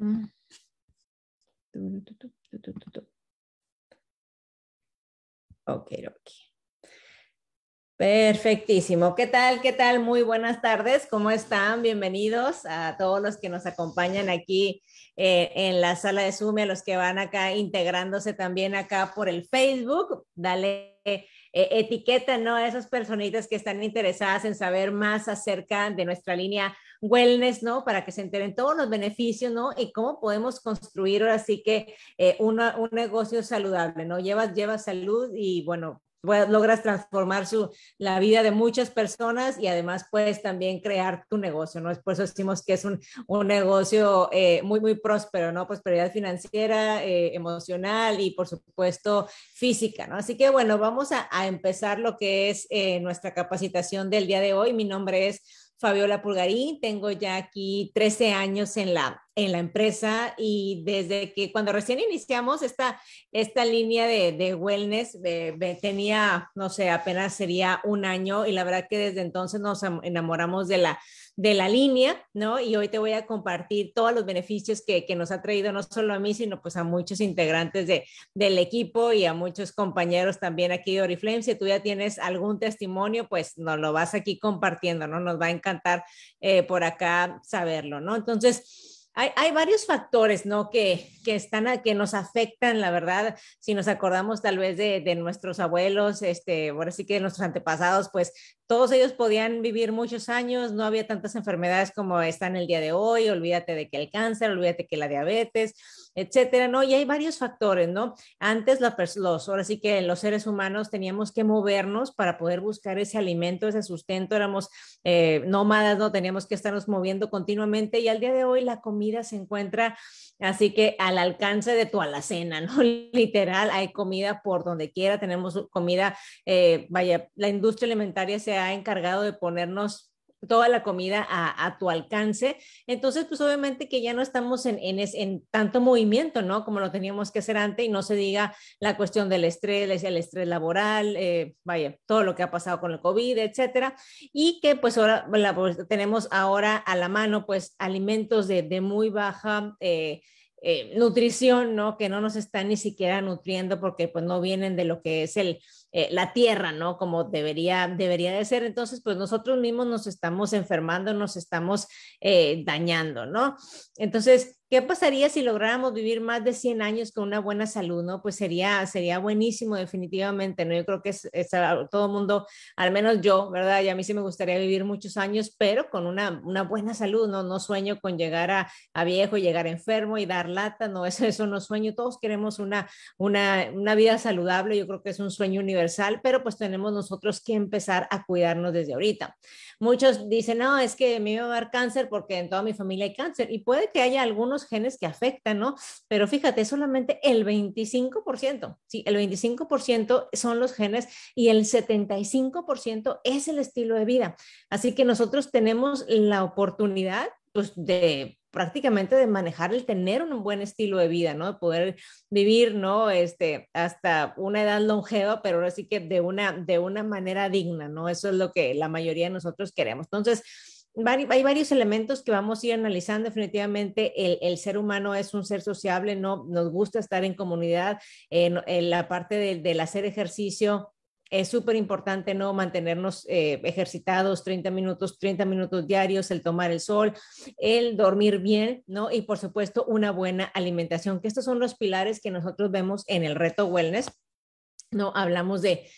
Ah. Ok, ok. Perfectísimo. ¿Qué tal? ¿Qué tal? Muy buenas tardes. ¿Cómo están? Bienvenidos a todos los que nos acompañan aquí eh, en la sala de Zoom, a los que van acá integrándose también acá por el Facebook. Dale eh, etiqueta, ¿no? A esas personitas que están interesadas en saber más acerca de nuestra línea wellness, ¿no? Para que se enteren todos los beneficios, ¿no? Y cómo podemos construir ahora sí que eh, un negocio saludable, ¿no? Llevas, salud y bueno, pues, logras transformar su, la vida de muchas personas y además puedes también crear tu negocio, ¿no? Por eso decimos que es un, negocio eh, muy, muy próspero, ¿no? Prosperidad financiera, eh, emocional y por supuesto física, ¿no? Así que bueno, vamos a, empezar lo que es nuestra capacitación del día de hoy. Mi nombre es Fabiola Pulgarín, tengo ya aquí 13 años en la, en la empresa y desde que cuando recién iniciamos esta, esta línea de, wellness, eh, tenía, no sé, apenas sería un año y la verdad que desde entonces nos enamoramos de la de la línea, ¿no? Y hoy te voy a compartir todos los beneficios que, nos ha traído no solo a mí, sino pues a muchos integrantes de, del equipo y a muchos compañeros también aquí de Oriflame. Si tú ya tienes algún testimonio, pues nos lo vas aquí compartiendo, ¿no? Nos va a encantar eh, por acá saberlo, ¿no? Entonces, hay, varios factores, Que, que nos afectan, la verdad. Si nos acordamos tal vez de, nuestros abuelos, este, ahora sí que de nuestros antepasados, pues todos ellos podían vivir muchos años, no había tantas enfermedades como están el día de hoy, olvídate de que el cáncer, olvídate que la diabetes, etcétera, ¿no? Y hay varios factores, ¿no? Antes la, los, ahora sí que los seres humanos teníamos que movernos para poder buscar ese alimento, ese sustento, éramos eh, nómadas, ¿no? Teníamos que estarnos moviendo continuamente y al día de hoy la comida se encuentra así que al alcance de tu alacena, ¿no? Literal, hay comida por donde quiera, tenemos comida, eh, vaya, la industria alimentaria se ha encargado de ponernos toda la comida a, tu alcance. Entonces, pues obviamente que ya no estamos en, tanto movimiento, ¿no? Como lo teníamos que hacer antes y no se diga la cuestión del estrés, el estrés laboral, eh, vaya, todo lo que ha pasado con el COVID, etcétera. Y que pues ahora pues, tenemos ahora a la mano pues alimentos de, muy baja... Eh, eh, nutrición, ¿no? Que no nos están ni siquiera nutriendo porque pues no vienen de lo que es el, eh, la tierra, ¿no? Como debería, debería de ser. Entonces, pues nosotros mismos nos estamos enfermando, nos estamos eh, dañando, ¿no? Entonces, ¿qué pasaría si lográramos vivir más de 100 años con una buena salud, ¿no? Pues sería, sería buenísimo definitivamente, ¿no? Yo creo que es, todo el mundo, al menos yo, ¿verdad? Y a mí sí me gustaría vivir muchos años, pero con una, una buena salud, ¿no? No sueño con llegar a, a, viejo, llegar enfermo y dar lata, no, eso, eso no sueño. Todos queremos una, una, una vida saludable, yo creo que es un sueño universal pero pues tenemos nosotros que empezar a cuidarnos desde ahorita. Muchos dicen, no, es que me iba a dar cáncer porque en toda mi familia hay cáncer y puede que haya algunos genes que afectan, ¿no? Pero fíjate, solamente el 25%, sí, el 25% son los genes y el 75% es el estilo de vida. Así que nosotros tenemos la oportunidad pues, de prácticamente de manejar el tener un buen estilo de vida, ¿no? De poder vivir, ¿no? Este, hasta una edad longeva, pero ahora sí que de una, de una manera digna, ¿no? Eso es lo que la mayoría de nosotros queremos. Entonces, hay varios elementos que vamos a ir analizando. Definitivamente, el, ser humano es un ser sociable, ¿no? Nos gusta estar en comunidad, en, la parte del hacer ejercicio, es súper importante, ¿no? Mantenernos eh, ejercitados 30 minutos, 30 minutos diarios, el tomar el sol, el dormir bien, ¿no? Y por supuesto, una buena alimentación, que estos son los pilares que nosotros vemos en el reto wellness, ¿no? Hablamos de,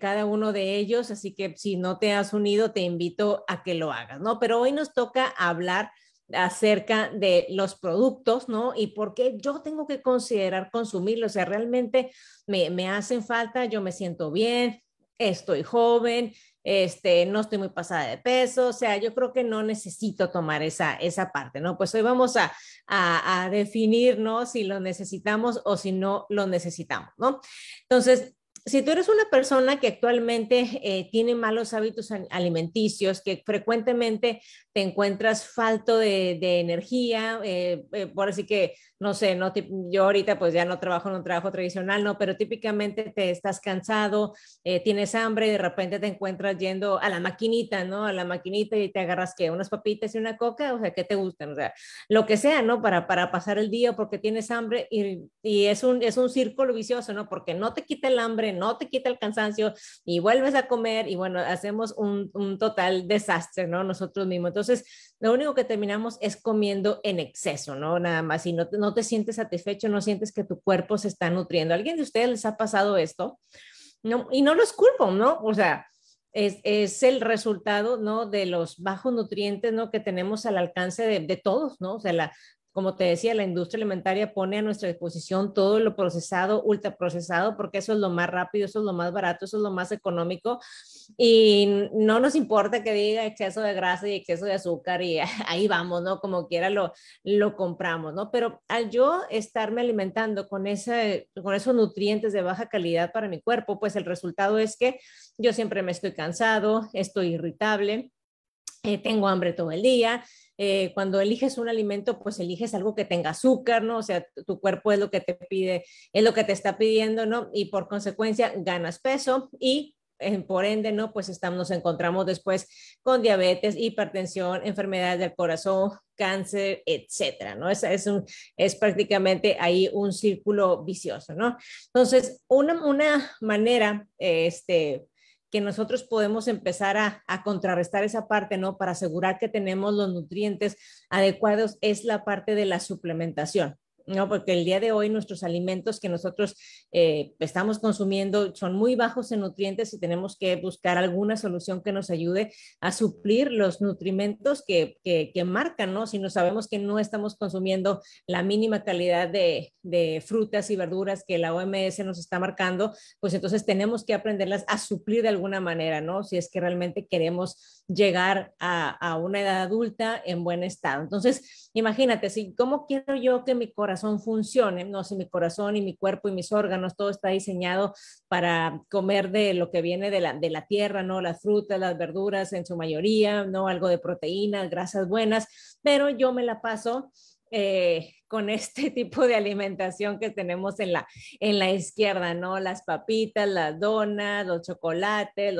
cada uno de ellos, así que si no te has unido, te invito a que lo hagas, ¿no? Pero hoy nos toca hablar acerca de los productos, ¿no? Y por qué yo tengo que considerar consumirlos. O sea, realmente me, hacen falta, yo me siento bien, estoy joven, este, no estoy muy pasada de peso, o sea, yo creo que no necesito tomar esa, esa parte, ¿no? Pues hoy vamos a, a, definir, Si lo necesitamos o si no lo necesitamos, ¿no? Entonces, si tú eres una persona que actualmente eh, tiene malos hábitos alimenticios, que frecuentemente te encuentras falto de, energía, eh, eh, por así que, no sé, no, yo ahorita pues ya no trabajo en un trabajo tradicional, no, pero típicamente te estás cansado, tienes hambre y de repente te encuentras yendo a la maquinita, ¿no? A la maquinita y te agarras que unas papitas y una coca, o sea, que te gustan? O sea, lo que sea, ¿no? Para, para pasar el día porque tienes hambre y, es, un, es un círculo vicioso, ¿no? Porque no te quita el hambre, no te quita el cansancio y vuelves a comer y bueno, hacemos un, total desastre, ¿no? Nosotros mismos. Entonces, lo único que terminamos es comiendo en exceso, ¿no? Nada más, y no te, no te sientes satisfecho, no sientes que tu cuerpo se está nutriendo. ¿Alguien de ustedes les ha pasado esto? No, y no los culpo, ¿no? O sea, es, es, el resultado, ¿no? De los bajos nutrientes, ¿no? Que tenemos al alcance de, de todos, ¿no? O sea, la, como te decía, la industria alimentaria pone a nuestra disposición todo lo procesado, ultraprocesado, porque eso es lo más rápido, eso es lo más barato, eso es lo más económico. Y no nos importa que diga exceso de grasa y exceso de azúcar y ahí vamos, ¿no? Como quiera lo, lo compramos, ¿no? Pero al yo estarme alimentando con, ese, con esos nutrientes de baja calidad para mi cuerpo, pues el resultado es que yo siempre me estoy cansado, estoy irritable, eh, tengo hambre todo el día eh, cuando eliges un alimento, pues eliges algo que tenga azúcar, ¿no? O sea, tu cuerpo es lo que te pide, es lo que te está pidiendo, ¿no? Y por consecuencia ganas peso y eh, por ende, ¿no? Pues estamos, nos encontramos después con diabetes, hipertensión, enfermedades del corazón, cáncer, etcétera, ¿no? Es, es, un, es prácticamente ahí un círculo vicioso, ¿no? Entonces, una, una manera, este, que nosotros podemos empezar a, a, contrarrestar esa parte, ¿no? Para asegurar que tenemos los nutrientes adecuados es la parte de la suplementación. ¿no? Porque el día de hoy nuestros alimentos que nosotros eh, estamos consumiendo son muy bajos en nutrientes y tenemos que buscar alguna solución que nos ayude a suplir los nutrimentos que, que, marcan, ¿no? Si no sabemos que no estamos consumiendo la mínima calidad de, de, frutas y verduras que la OMS nos está marcando, pues entonces tenemos que aprenderlas a suplir de alguna manera, ¿no? Si es que realmente queremos llegar a, a una edad adulta en buen estado. Entonces, imagínate, si, ¿cómo quiero yo que mi corazón son funcione, no si mi corazón y mi cuerpo y mis órganos, todo está diseñado para comer de lo que viene de la, de la tierra, ¿no? Las frutas, las verduras en su mayoría, ¿no? Algo de proteínas, grasas buenas, pero yo me la paso eh, con este tipo de alimentación que tenemos en la, en la izquierda, ¿no? Las papitas, las donas, los chocolates,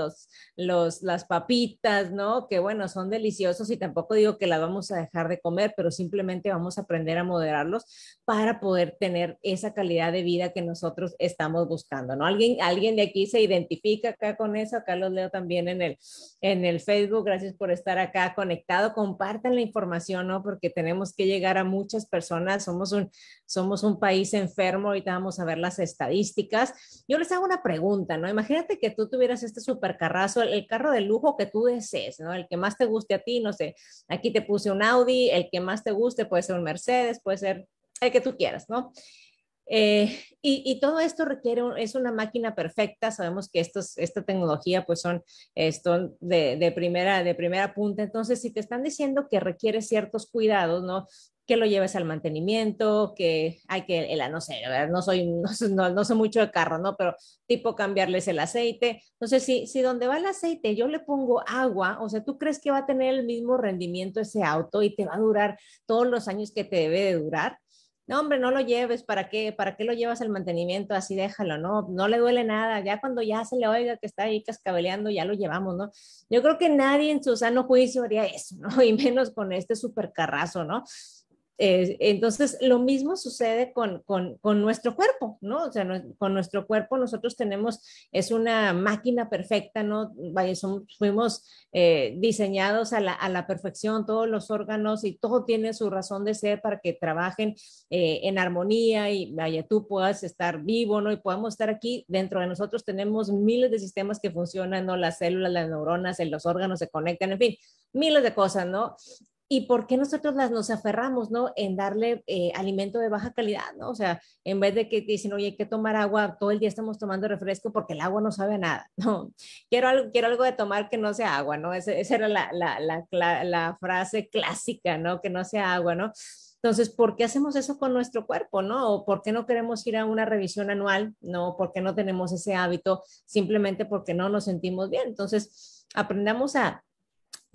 los, las papitas, ¿no? Que bueno, son deliciosos y tampoco digo que las vamos a dejar de comer, pero simplemente vamos a aprender a moderarlos para poder tener esa calidad de vida que nosotros estamos buscando, ¿no? Alguien, alguien de aquí se identifica acá con eso, acá los leo también en el, en el Facebook, gracias por estar acá conectado, compartan la información, ¿no? Porque tenemos que llegar a muchas personas somos un, somos un país enfermo, ahorita vamos a ver las estadísticas. Yo les hago una pregunta, ¿no? Imagínate que tú tuvieras este supercarrazo, el, carro de lujo que tú desees, ¿no? El que más te guste a ti, no sé, aquí te puse un Audi, el que más te guste puede ser un Mercedes, puede ser el que tú quieras, ¿no? Eh, y, y, todo esto requiere, es una máquina perfecta, sabemos que estos, esta tecnología pues son esto de, de, primera, de primera punta, entonces si te están diciendo que requiere ciertos cuidados, ¿no? que lo lleves al mantenimiento, que hay que, no sé, no soy, no, no, sé mucho de carro, ¿no? Pero tipo cambiarles el aceite. Entonces, si, si donde va el aceite yo le pongo agua, o sea, tú crees que va a tener el mismo rendimiento ese auto y te va a durar todos los años que te debe de durar. No, hombre, no lo lleves, ¿para qué? ¿Para qué lo llevas al mantenimiento? Así déjalo, no, no le duele nada. Ya cuando ya se le oiga que está ahí cascabeleando, ya lo llevamos, ¿no? Yo creo que nadie en su sano juicio haría eso, ¿no? Y menos con este supercarrazo, ¿no? Eh, entonces, lo mismo sucede con, con, nuestro cuerpo, ¿no? O sea, con nuestro cuerpo nosotros tenemos, es una máquina perfecta, ¿no? Vaya, fuimos eh, diseñados a la, a la, perfección, todos los órganos y todo tiene su razón de ser para que trabajen eh, en armonía y vaya, tú puedas estar vivo, ¿no? Y podamos estar aquí. Dentro de nosotros tenemos miles de sistemas que funcionan, ¿no? Las células, las neuronas, los órganos se conectan, en fin, miles de cosas, ¿no? y por qué nosotros las, nos aferramos, ¿no? En darle eh, alimento de baja calidad, ¿no? O sea, en vez de que dicen, oye, hay que tomar agua, todo el día estamos tomando refresco porque el agua no sabe a nada, ¿no? Quiero algo, quiero algo de tomar que no sea agua, ¿no? Esa, era la, frase clásica, ¿no? Que no sea agua, ¿no? Entonces, ¿por qué hacemos eso con nuestro cuerpo, no? ¿O ¿Por qué no queremos ir a una revisión anual, no? ¿Por qué no tenemos ese hábito simplemente porque no nos sentimos bien? Entonces, aprendamos a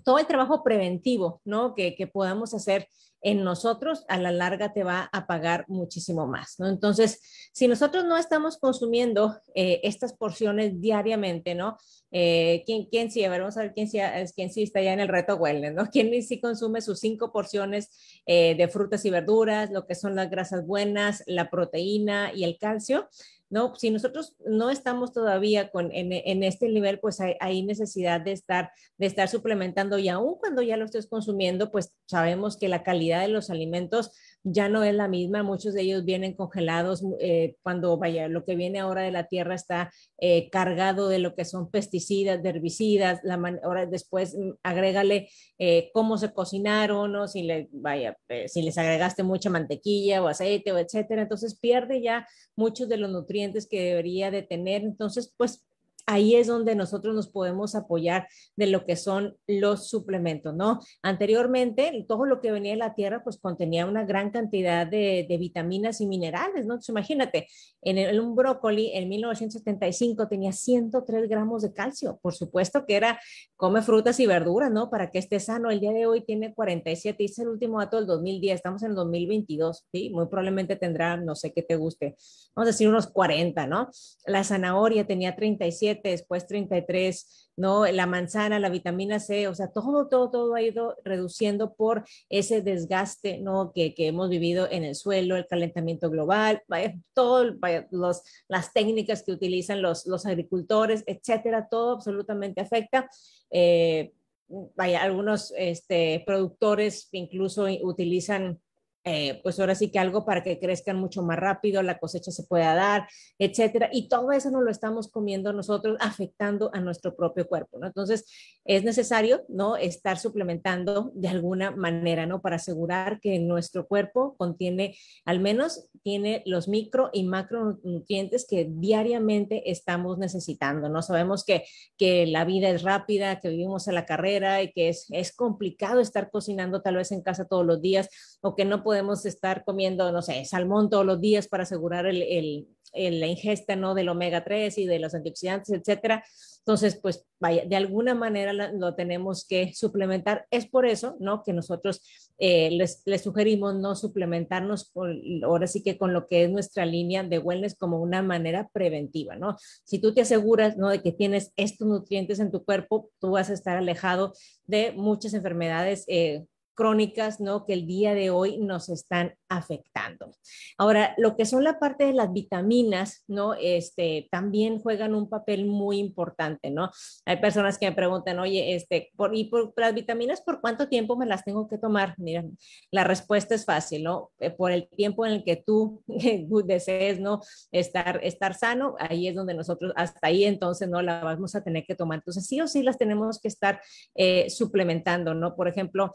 todo el trabajo preventivo, ¿no? Que, podamos hacer en nosotros, a la larga te va a pagar muchísimo más, Entonces, si nosotros no estamos consumiendo eh, estas porciones diariamente, ¿no? Eh, ¿quién, ¿Quién sí? A ver, vamos a ver quién sí, eh, quién está ya en el reto wellness, ¿no? ¿Quién sí consume sus cinco porciones de frutas y verduras, lo que son las grasas buenas, la proteína y el calcio? ¿no? Si nosotros no estamos todavía con, en, este nivel, pues hay, necesidad de estar, de estar suplementando y aún cuando ya lo estés consumiendo, pues sabemos que la calidad de los alimentos ya no es la misma. Muchos de ellos vienen congelados eh, cuando vaya, lo que viene ahora de la tierra está eh, cargado de lo que son pesticidas, herbicidas. La man, ahora después mm, agrégale eh, cómo se cocinaron o si, le, vaya, si les agregaste mucha mantequilla o aceite o etcétera. Entonces pierde ya muchos de los nutrientes que debería de tener. Entonces, pues ahí es donde nosotros nos podemos apoyar de lo que son los suplementos, ¿no? Anteriormente, todo lo que venía de la tierra, pues contenía una gran cantidad de, vitaminas y minerales, ¿no? Entonces, imagínate, en un brócoli en 1975 tenía 103 gramos de calcio, por supuesto que era, come frutas y verduras, ¿no? Para que esté sano, el día de hoy tiene 47, es el último dato del 2010, estamos en 2022, ¿sí? Muy probablemente tendrá, no sé qué te guste, vamos a decir unos 40, ¿no? La zanahoria tenía 37, después 33, ¿no? La manzana, la vitamina C, o sea, todo, todo, todo ha ido reduciendo por ese desgaste, ¿no? Que, hemos vivido en el suelo, el calentamiento global, todas las técnicas que utilizan los, los agricultores, etcétera, todo absolutamente afecta. Eh, vaya, algunos este, productores incluso utilizan eh, pues ahora sí que algo para que crezcan mucho más rápido, la cosecha se pueda dar, etcétera. Y todo eso no lo estamos comiendo nosotros, afectando a nuestro propio cuerpo, ¿no? Entonces, es necesario, ¿no? Estar suplementando de alguna manera, ¿no? Para asegurar que nuestro cuerpo contiene, al menos tiene los micro y macro macronutrientes que diariamente estamos necesitando, ¿no? Sabemos que, la vida es rápida, que vivimos a la carrera y que es, es complicado estar cocinando tal vez en casa todos los días o que no podemos podemos estar comiendo, no sé, salmón todos los días para asegurar el, la ingesta ¿no? del omega 3 y de los antioxidantes, etcétera. Entonces, pues vaya, de alguna manera lo, tenemos que suplementar. Es por eso, ¿no? Que nosotros eh, les, sugerimos no suplementarnos ahora sí que con lo que es nuestra línea de wellness como una manera preventiva, ¿no? Si tú te aseguras, ¿no? De que tienes estos nutrientes en tu cuerpo, tú vas a estar alejado de muchas enfermedades eh, crónicas, ¿no? Que el día de hoy nos están afectando. Ahora, lo que son la parte de las vitaminas, ¿no? Este, también juegan un papel muy importante, ¿no? Hay personas que me preguntan, oye, este, por, ¿y por las vitaminas por cuánto tiempo me las tengo que tomar? Mira, la respuesta es fácil, ¿no? Eh, por el tiempo en el que tú desees, ¿no? Estar, estar sano, ahí es donde nosotros, hasta ahí entonces, ¿no? La vamos a tener que tomar. Entonces, sí o sí las tenemos que estar eh, suplementando, ¿no? Por ejemplo,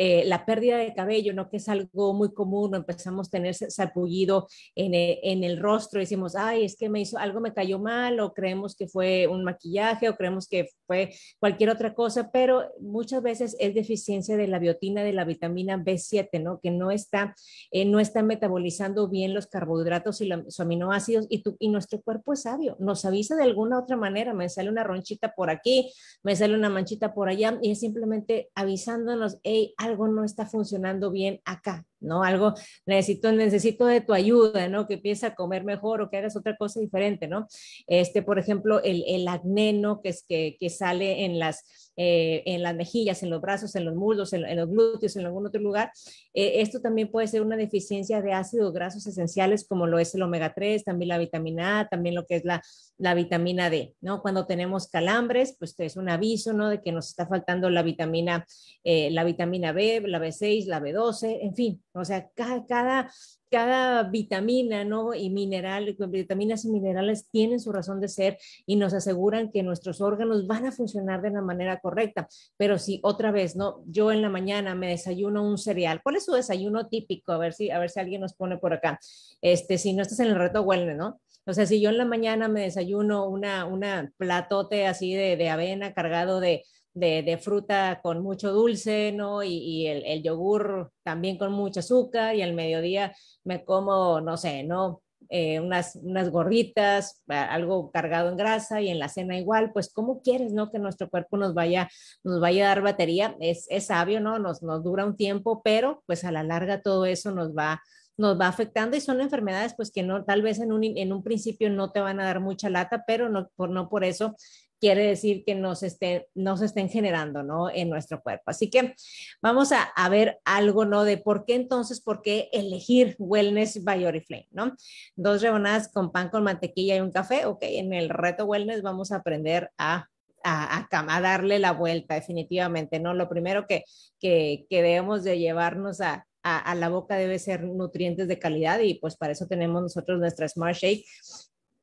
eh, la pérdida de cabello, ¿no? Que es algo muy común, ¿no? empezamos a tener salpullido e, en el, rostro, decimos, ay, es que me hizo algo, me cayó mal, o creemos que fue un maquillaje, o creemos que fue cualquier otra cosa, pero muchas veces es deficiencia de la biotina, de la vitamina B7, ¿no? Que no está, eh, no está metabolizando bien los carbohidratos y los aminoácidos, y, y nuestro cuerpo es sabio, nos avisa de alguna otra manera, me sale una ronchita por aquí, me sale una manchita por allá, y es simplemente avisándonos, hey, algo no está funcionando bien acá, ¿no? Algo, necesito, necesito de tu ayuda, ¿no? Que empieces a comer mejor o que hagas otra cosa diferente, ¿no? Este, por ejemplo, el, el acné, ¿no? Que, es, que, que sale en las eh, en las mejillas, en los brazos, en los muslos, en, los glúteos, en algún otro lugar. Eh, esto también puede ser una deficiencia de ácidos grasos esenciales como lo es el omega 3, también la vitamina A, también lo que es la, vitamina D, ¿no? Cuando tenemos calambres, pues es un aviso, ¿no? De que nos está faltando la vitamina, eh, la vitamina B, la B6, la B12, en fin, o sea, cada, cada cada vitamina ¿no? y mineral, vitaminas y minerales tienen su razón de ser y nos aseguran que nuestros órganos van a funcionar de la manera correcta. Pero si otra vez, ¿no? Yo en la mañana me desayuno un cereal. ¿Cuál es su desayuno típico? A ver si, a ver si alguien nos pone por acá. Este, si no estás en el reto wellness, ¿no? O sea, si yo en la mañana me desayuno una, una platote así de, de avena cargado de, de, fruta con mucho dulce, ¿no? Y, el, yogur también con mucho azúcar y al mediodía me como, no sé, ¿no? Eh, unas, unas gorditas, algo cargado en grasa y en la cena igual, pues como quieres, ¿no? Que nuestro cuerpo nos vaya, nos vaya a dar batería, es, sabio, ¿no? Nos, nos dura un tiempo, pero pues a la larga todo eso nos va, nos va afectando y son enfermedades pues que no tal vez en un, en un principio no te van a dar mucha lata, pero no por, no por eso quiere decir que no se estén, estén generando, ¿no? En nuestro cuerpo. Así que vamos a, ver algo, ¿no? De por qué entonces, por qué elegir Wellness by Oriflame, ¿no? Dos rebanadas con pan con mantequilla y un café, ok, en el reto Wellness vamos a aprender a darle la vuelta, definitivamente, ¿no? Lo primero que, que, debemos de llevarnos a, a, la boca debe ser nutrientes de calidad y pues para eso tenemos nosotros nuestra Smart Shake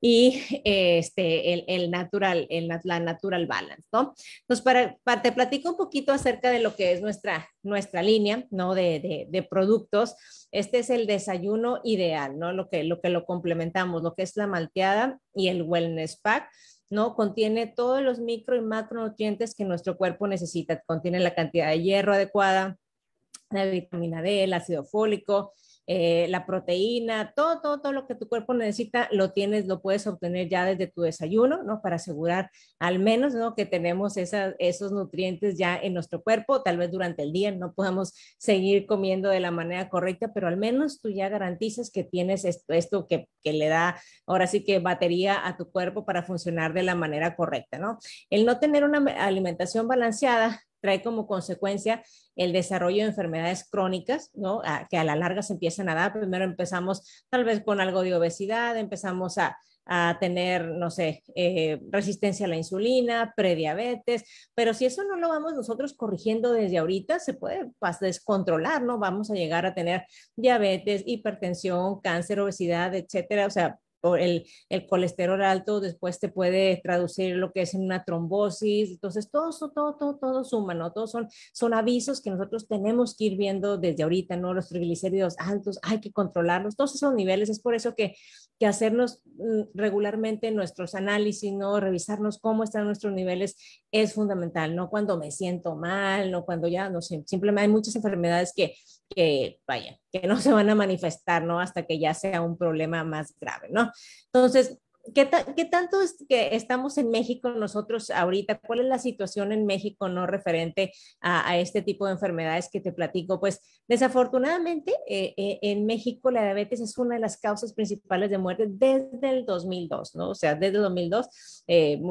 y eh, este, el, natural, el, la natural balance, ¿no? Entonces, para, te platico un poquito acerca de lo que es nuestra, nuestra línea, ¿no? De, de, productos. Este es el desayuno ideal, ¿no? Lo que, lo que lo complementamos, lo que es la malteada y el wellness pack. ¿no? Contiene todos los micro y macronutrientes que nuestro cuerpo necesita. Contiene la cantidad de hierro adecuada, la vitamina D, el ácido fólico, eh, la proteína, todo, todo, todo lo que tu cuerpo necesita, lo tienes, lo puedes obtener ya desde tu desayuno, ¿no? Para asegurar al menos, ¿no? Que tenemos esos nutrientes ya en nuestro cuerpo, tal vez durante el día no podamos seguir comiendo de la manera correcta, pero al menos tú ya garantizas que tienes esto, esto que, que le da ahora sí que batería a tu cuerpo para funcionar de la manera correcta, ¿no? El no tener una alimentación balanceada trae como consecuencia el desarrollo de enfermedades crónicas, ¿no? que a la larga se empiezan a dar. Primero empezamos tal vez con algo de obesidad, empezamos a, tener, no sé, eh, resistencia a la insulina, prediabetes, pero si eso no lo vamos nosotros corrigiendo desde ahorita, se puede descontrolar, ¿no? Vamos a llegar a tener diabetes, hipertensión, cáncer, obesidad, etcétera. O sea, el, colesterol alto después te puede traducir lo que es en una trombosis. Entonces, todo, todo, todo, todo suma, ¿no? Todos son, son avisos que nosotros tenemos que ir viendo desde ahorita, ¿no? Los triglicéridos altos, hay que controlarlos, todos esos niveles. Es por eso que, que hacernos mm, regularmente nuestros análisis, ¿no? Revisarnos cómo están nuestros niveles es fundamental, ¿no? Cuando me siento mal, ¿no? Cuando ya, no sé, simplemente hay muchas enfermedades que que, vaya, que no se van a manifestar, ¿no? Hasta que ya sea un problema más grave, ¿no? Entonces, ¿Qué, tanto es que estamos en México nosotros ahorita? ¿Cuál es la situación en México no referente a, este tipo de enfermedades que te platico? Pues desafortunadamente eh, eh, en México la diabetes es una de las causas principales de muerte desde el 2002, ¿no? O sea, desde el 2002 pues, eh,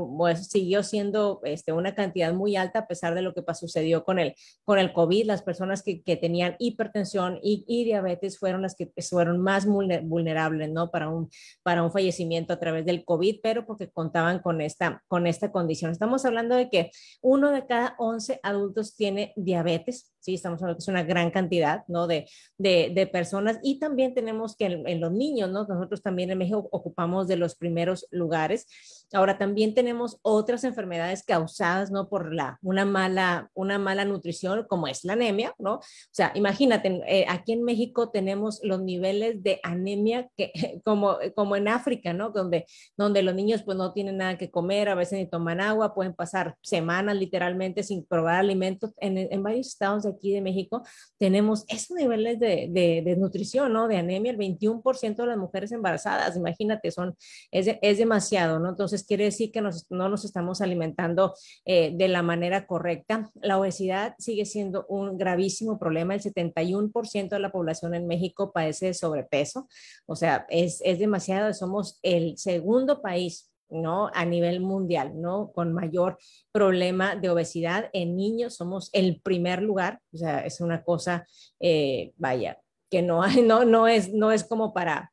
siguió siendo este, una cantidad muy alta a pesar de lo que sucedió con el, con el COVID. Las personas que, tenían hipertensión y, y, diabetes fueron las que fueron más vulnerables, ¿no? Para un, para un fallecimiento a través del COVID, pero porque contaban con esta, con esta condición. Estamos hablando de que uno de cada 11 adultos tiene diabetes ¿sí? Estamos hablando que es una gran cantidad, ¿no? De, de, personas y también tenemos que en, los niños, ¿no? Nosotros también en México ocupamos de los primeros lugares. Ahora también tenemos otras enfermedades causadas, ¿no? Por la, una mala, una mala nutrición, como es la anemia, ¿no? O sea, imagínate, eh, aquí en México tenemos los niveles de anemia que, como, como en África, ¿no? Donde, donde los niños pues no tienen nada que comer, a veces ni toman agua, pueden pasar semanas literalmente sin probar alimentos. En, en varios estados de aquí de México, tenemos esos niveles de, de, nutrición, ¿no? De anemia, el 21% de las mujeres embarazadas, imagínate, son, es, es, demasiado, ¿no? Entonces quiere decir que no nos estamos alimentando eh, de la manera correcta. La obesidad sigue siendo un gravísimo problema, el 71% de la población en México padece de sobrepeso, o sea, es, es demasiado, somos el segundo país ¿no? A nivel mundial, ¿no? Con mayor problema de obesidad en niños somos el primer lugar, o sea, es una cosa, eh, vaya, que no, no, no, es, no es como para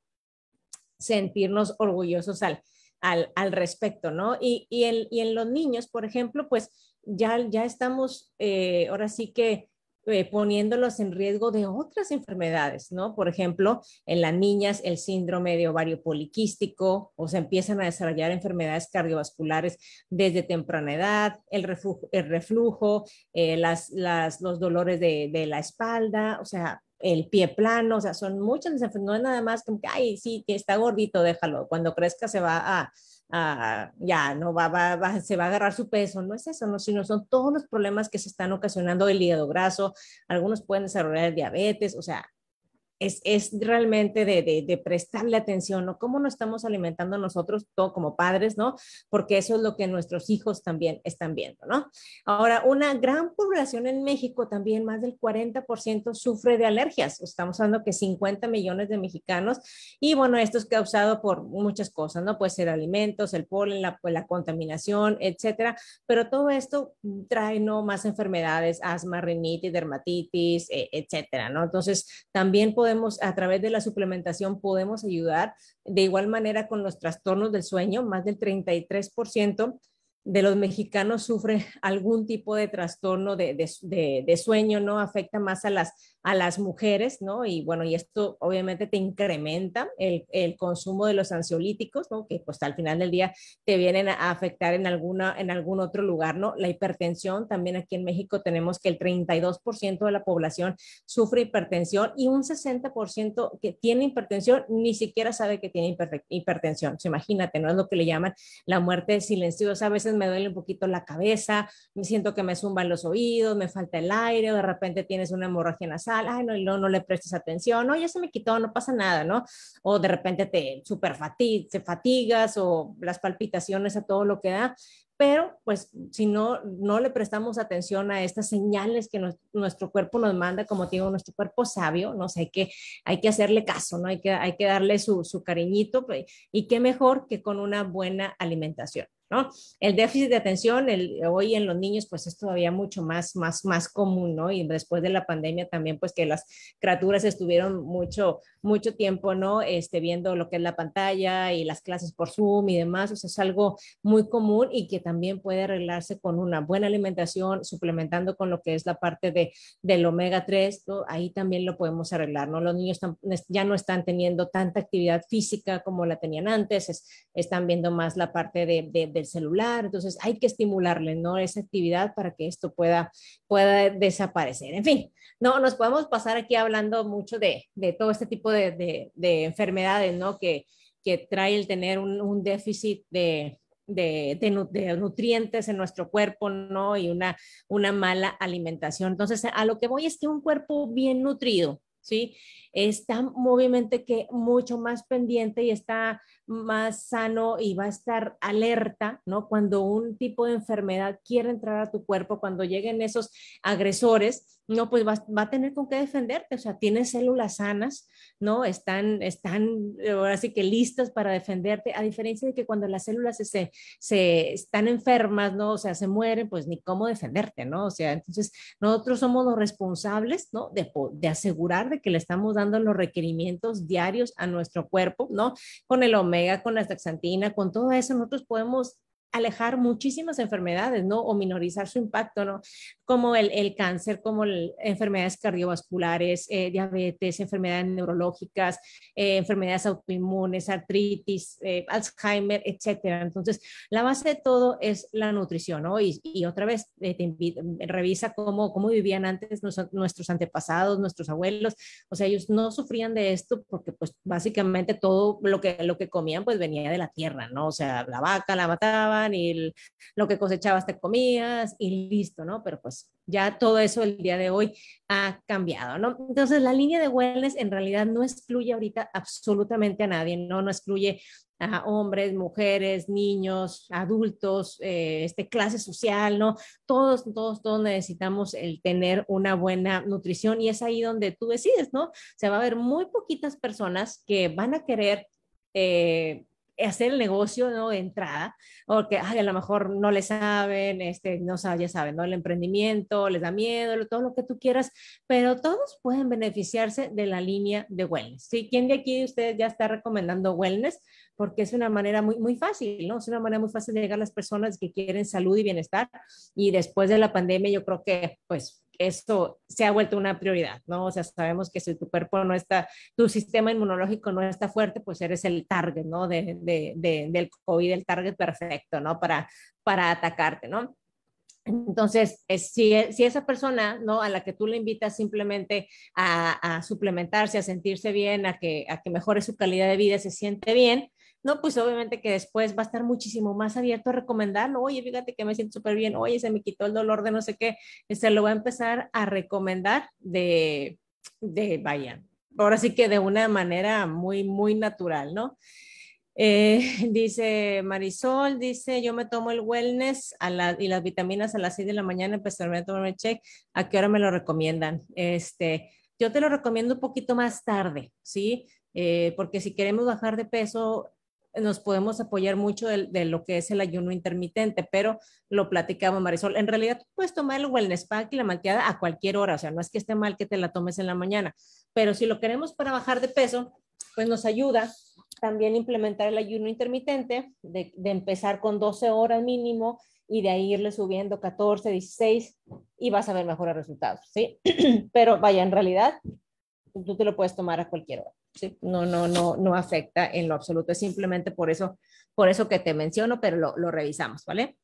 sentirnos orgullosos al, al, al respecto, ¿no? Y, en los niños, por ejemplo, pues ya, ya estamos, eh, ahora sí que eh, poniéndolos en riesgo de otras enfermedades, ¿no? Por ejemplo, en las niñas el síndrome de ovario poliquístico o se empiezan a desarrollar enfermedades cardiovasculares desde temprana edad, el reflujo, eh, las, los dolores de, la espalda, o sea, el pie plano, o sea, son muchas, no es nada más como que, ay, sí, que está gordito, déjalo, cuando crezca se va a Ah, ya no va, va, se va a agarrar su peso, no es eso, no, sino son todos los problemas que se están ocasionando el hígado graso, algunos pueden desarrollar diabetes, o sea, es, realmente de, de, prestarle atención, ¿no? Cómo nos estamos alimentando nosotros, todo como padres, ¿no? Porque eso es lo que nuestros hijos también están viendo, ¿no? Ahora, una gran población en México también, más del 40% sufre de alergias. Estamos hablando que 50 millones de mexicanos y bueno, esto es causado por muchas cosas, ¿no? Puede ser alimentos, el polen, la, pues, contaminación, etcétera, pero todo esto trae, ¿no? Más enfermedades, asma, rinitis, dermatitis, e, etcétera, ¿no? Entonces, también podemos a través de la suplementación, podemos ayudar. De igual manera con los trastornos del sueño, más del 33% de los mexicanos sufren algún tipo de trastorno de, de, sueño, ¿no? Afecta más a las a las mujeres, ¿no? Y bueno, y esto obviamente te incrementa el, consumo de los ansiolíticos, ¿no? Que pues al final del día te vienen a afectar en, alguna, en algún otro lugar, ¿no? La hipertensión, también aquí en México tenemos que el 32% de la población sufre hipertensión y un 60% que tiene hipertensión ni siquiera sabe que tiene hipertensión. Se pues, imagínate, ¿no? Es lo que le llaman la muerte silenciosa. A veces me duele un poquito la cabeza, me siento que me zumban los oídos, me falta el aire, de repente tienes una hemorragia nasal no, le prestes atención, no, ya se me quitó, no pasa nada, ¿no? O de repente te super fatigas o las palpitaciones a todo lo que da, pero pues si no, no le prestamos atención a estas señales que nuestro cuerpo nos manda, como digo, nuestro cuerpo sabio, ¿no? sé hay que, hacerle caso, ¿no? Hay que, darle su, cariñito pues, y qué mejor que con una buena alimentación. El déficit de atención hoy en los niños pues es todavía mucho más, más, más común, ¿no? Y después de la pandemia también pues que las criaturas estuvieron mucho, mucho tiempo, ¿no? Este, viendo lo que es la pantalla y las clases por Zoom y demás, es algo muy común y que también puede arreglarse con una buena alimentación, suplementando con lo que es la parte de, del omega 3, ahí también lo podemos arreglar, ¿no? Los niños ya no están teniendo tanta actividad física como la tenían antes, están viendo más la parte de el celular, entonces hay que estimularle, ¿no? Esa actividad para que esto pueda, pueda desaparecer. En fin, no, nos podemos pasar aquí hablando mucho de, de todo este tipo de, de, enfermedades, ¿no? Que, que, trae el tener un, déficit de, de, de, de, nutrientes en nuestro cuerpo, ¿no? Y una, una mala alimentación. Entonces, a lo que voy es que un cuerpo bien nutrido ¿sí? Está obviamente que mucho más pendiente y está más sano y va a estar alerta, ¿no? Cuando un tipo de enfermedad quiere entrar a tu cuerpo, cuando lleguen esos agresores, no, pues va, a tener con qué defenderte, o sea, tiene células sanas, ¿no? Están, están ahora sí que listas para defenderte, a diferencia de que cuando las células se, están enfermas, ¿no? O sea, se mueren, pues ni cómo defenderte, ¿no? O sea, entonces nosotros somos los responsables, ¿no? De, de asegurar que le estamos dando los requerimientos diarios a nuestro cuerpo, ¿no? Con el omega, con la taxantina, con todo eso, nosotros podemos alejar muchísimas enfermedades, ¿no? O minorizar su impacto, ¿no? Como el, el cáncer, como enfermedades cardiovasculares, eh, diabetes, enfermedades neurológicas, eh, enfermedades autoinmunes, artritis, eh, Alzheimer, etcétera. Entonces, la base de todo es la nutrición, ¿no? Y, otra vez, te revisa cómo, cómo vivían antes nuestros antepasados, nuestros abuelos, o sea, ellos no sufrían de esto porque, pues, básicamente todo lo que, lo que comían, pues, venía de la tierra, ¿no? O sea, la vaca la mataba, y lo que cosechabas te comías y listo, ¿no? Pero pues ya todo eso el día de hoy ha cambiado, ¿no? Entonces la línea de wellness en realidad no excluye ahorita absolutamente a nadie, ¿no? No excluye a hombres, mujeres, niños, adultos, eh, este, clase social, ¿no? Todos, todos, todos necesitamos el tener una buena nutrición y es ahí donde tú decides, ¿no? Se va a ver muy poquitas personas que van a querer eh, hacer el negocio ¿no? de entrada, porque a lo mejor no le saben, este, no saben, ya saben, ¿no? el emprendimiento, les da miedo, todo lo que tú quieras, pero todos pueden beneficiarse de la línea de wellness. ¿sí? Quien de aquí de ustedes ya está recomendando wellness? Porque es una manera muy, muy fácil, ¿no? Es una manera muy fácil de llegar a las personas que quieren salud y bienestar. Y después de la pandemia, yo creo que, pues, eso se ha vuelto una prioridad, ¿no? O sea, sabemos que si tu cuerpo no está, tu sistema inmunológico no está fuerte, pues eres el target, ¿no? De, del COVID, el target perfecto, ¿no? Para, para atacarte, ¿no? Entonces, eh, si, eh, si, esa persona ¿no? a la que tú le invitas simplemente a, a suplementarse, a sentirse bien, a que, a que mejore su calidad de vida, se siente bien, no, pues obviamente que después va a estar muchísimo más abierto a recomendarlo. Oye, fíjate que me siento súper bien. Oye, se me quitó el dolor de no sé qué. Se lo va a empezar a recomendar de, de vaya. Ahora sí que de una manera muy, muy natural, ¿no? Eh, dice Marisol, dice, yo me tomo el wellness a y las vitaminas a las 6 de la mañana, empezaré pues, a tomarme el check, ¿a qué hora me lo recomiendan? Este, yo te lo recomiendo un poquito más tarde, ¿sí? Eh, porque si queremos bajar de peso, nos podemos apoyar mucho de, lo que es el ayuno intermitente, pero lo platicaba Marisol. En realidad, tú puedes tomar el wellness pack y la malteada a cualquier hora, o sea, no es que esté mal que te la tomes en la mañana, pero si lo queremos para bajar de peso, pues nos ayuda también implementar el ayuno intermitente, de, empezar con 12 horas mínimo y de ahí irle subiendo 14, 16 y vas a ver mejores resultados, ¿sí? Pero vaya, en realidad, tú te lo puedes tomar a cualquier hora. No, no, no, no afecta en lo absoluto. Es simplemente por eso, por eso que te menciono, pero lo, lo revisamos, ¿vale?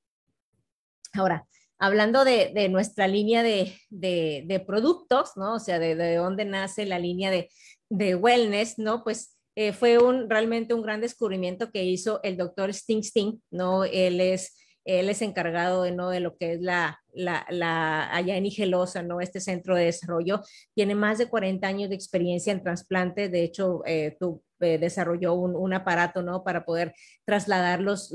Ahora, hablando de, de nuestra línea de, de, de, productos, ¿no? O sea, de, dónde nace la línea de, de wellness, ¿no? Pues eh, fue un, realmente un gran descubrimiento que hizo el doctor Sting Sting, ¿no? Él es él es encargado de, ¿no? de lo que es la, la, la allá en Igelosa, ¿no? este centro de desarrollo. Tiene más de 40 años de experiencia en trasplante, De hecho, eh, tu, eh, desarrolló un, aparato, ¿no? Para poder trasladar los,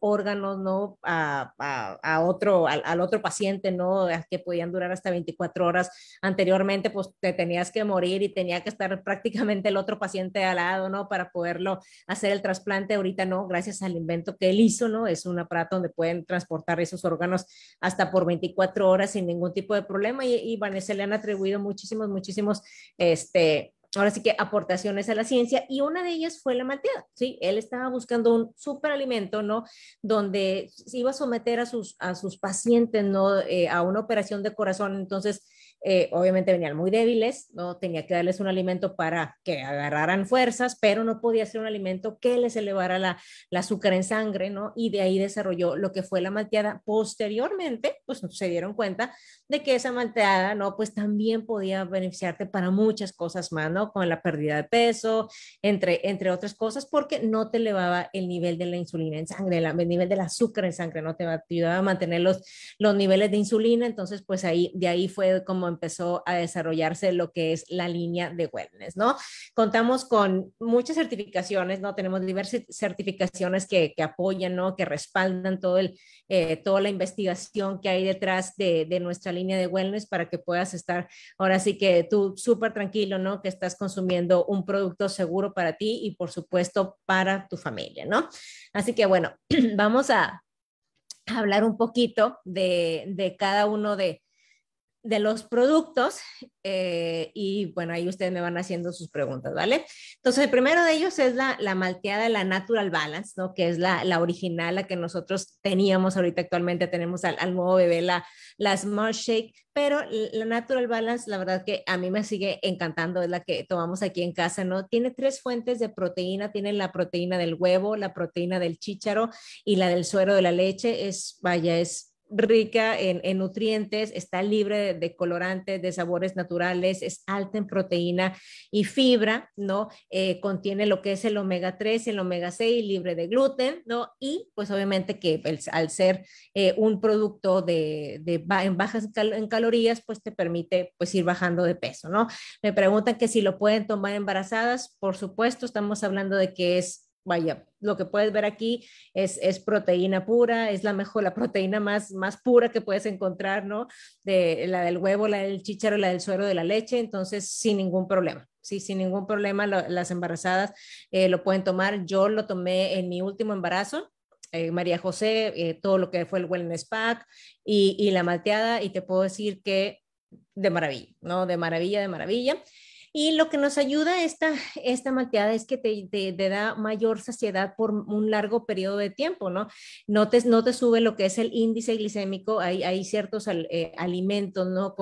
órganos, ¿no? A, otro, al, otro paciente, ¿no? Que podían durar hasta 24 horas. Anteriormente, pues te tenías que morir y tenía que estar prácticamente el otro paciente al lado, ¿no? Para poderlo hacer el trasplante. Ahorita no, gracias al invento que él hizo, ¿no? Es un aparato donde pueden transportar esos órganos hasta por 24 horas sin ningún tipo de problema y, y Vanessa le han atribuido muchísimos, muchísimos, este, ahora sí que aportaciones a la ciencia y una de ellas fue la malteada, ¿sí? Él estaba buscando un superalimento, ¿no? Donde se iba a someter a sus, a sus pacientes, ¿no? Eh, a una operación de corazón, entonces eh, obviamente venían muy débiles, ¿no? Tenía que darles un alimento para que agarraran fuerzas, pero no podía ser un alimento que les elevara la, azúcar en sangre, ¿no? Y de ahí desarrolló lo que fue la malteada. Posteriormente, pues se dieron cuenta de que esa malteada, ¿no? Pues también podía beneficiarte para muchas cosas más, ¿no? Con la pérdida de peso, entre, entre otras cosas, porque no te elevaba el nivel de la insulina en sangre, el nivel del azúcar en sangre, ¿no? Te ayudaba a mantener los, los niveles de insulina, entonces pues ahí, de ahí fue como empezó a desarrollarse lo que es la línea de wellness, ¿no? Contamos con muchas certificaciones, ¿no? Tenemos diversas certificaciones que, apoyan, ¿no? Que respaldan todo el, eh, toda la investigación que hay detrás de, nuestra línea de wellness para que puedas estar ahora sí que tú súper tranquilo, ¿no? Que estás consumiendo un producto seguro para ti y por supuesto para tu familia, ¿no? Así que bueno, vamos a hablar un poquito de cada uno de, de los productos eh, y bueno, ahí ustedes me van haciendo sus preguntas, ¿vale? Entonces, el primero de ellos es la, la malteada la Natural Balance, ¿no? Que es la, la, original, la que nosotros teníamos ahorita actualmente, tenemos al, nuevo bebé, la, la, Smart Shake, pero la Natural Balance, la verdad que a mí me sigue encantando, es la que tomamos aquí en casa, ¿no? Tiene tres fuentes de proteína, tiene la proteína del huevo, la proteína del chícharo y la del suero de la leche, es, vaya, es rica en, nutrientes, está libre de, colorantes, de sabores naturales, es alta en proteína y fibra, ¿no? Eh, contiene lo que es el omega 3 y el omega 6, libre de gluten, ¿no? Y pues obviamente que pues, al ser eh, un producto de, en bajas en calorías, pues te permite pues ir bajando de peso, ¿no? Me preguntan que si lo pueden tomar embarazadas, por supuesto, estamos hablando de que es vaya, lo que puedes ver aquí es, proteína pura, es la mejor, la proteína más, pura que puedes encontrar, ¿no? De, la del huevo, la del chícharo, la del suero de la leche, entonces sin ningún problema. Sí, sin ningún problema las embarazadas eh, lo pueden tomar. Yo lo tomé en mi último embarazo, eh, María José, eh, todo lo que fue el Wellness Pack y, y la malteada, y te puedo decir que de maravilla, ¿no? De maravilla, de maravilla. Y lo que nos ayuda esta, esta malteada es que te, te, da mayor saciedad por un largo periodo de tiempo, ¿no? No te, no te sube lo que es el índice glicémico, hay, ciertos eh, alimentos, ¿no?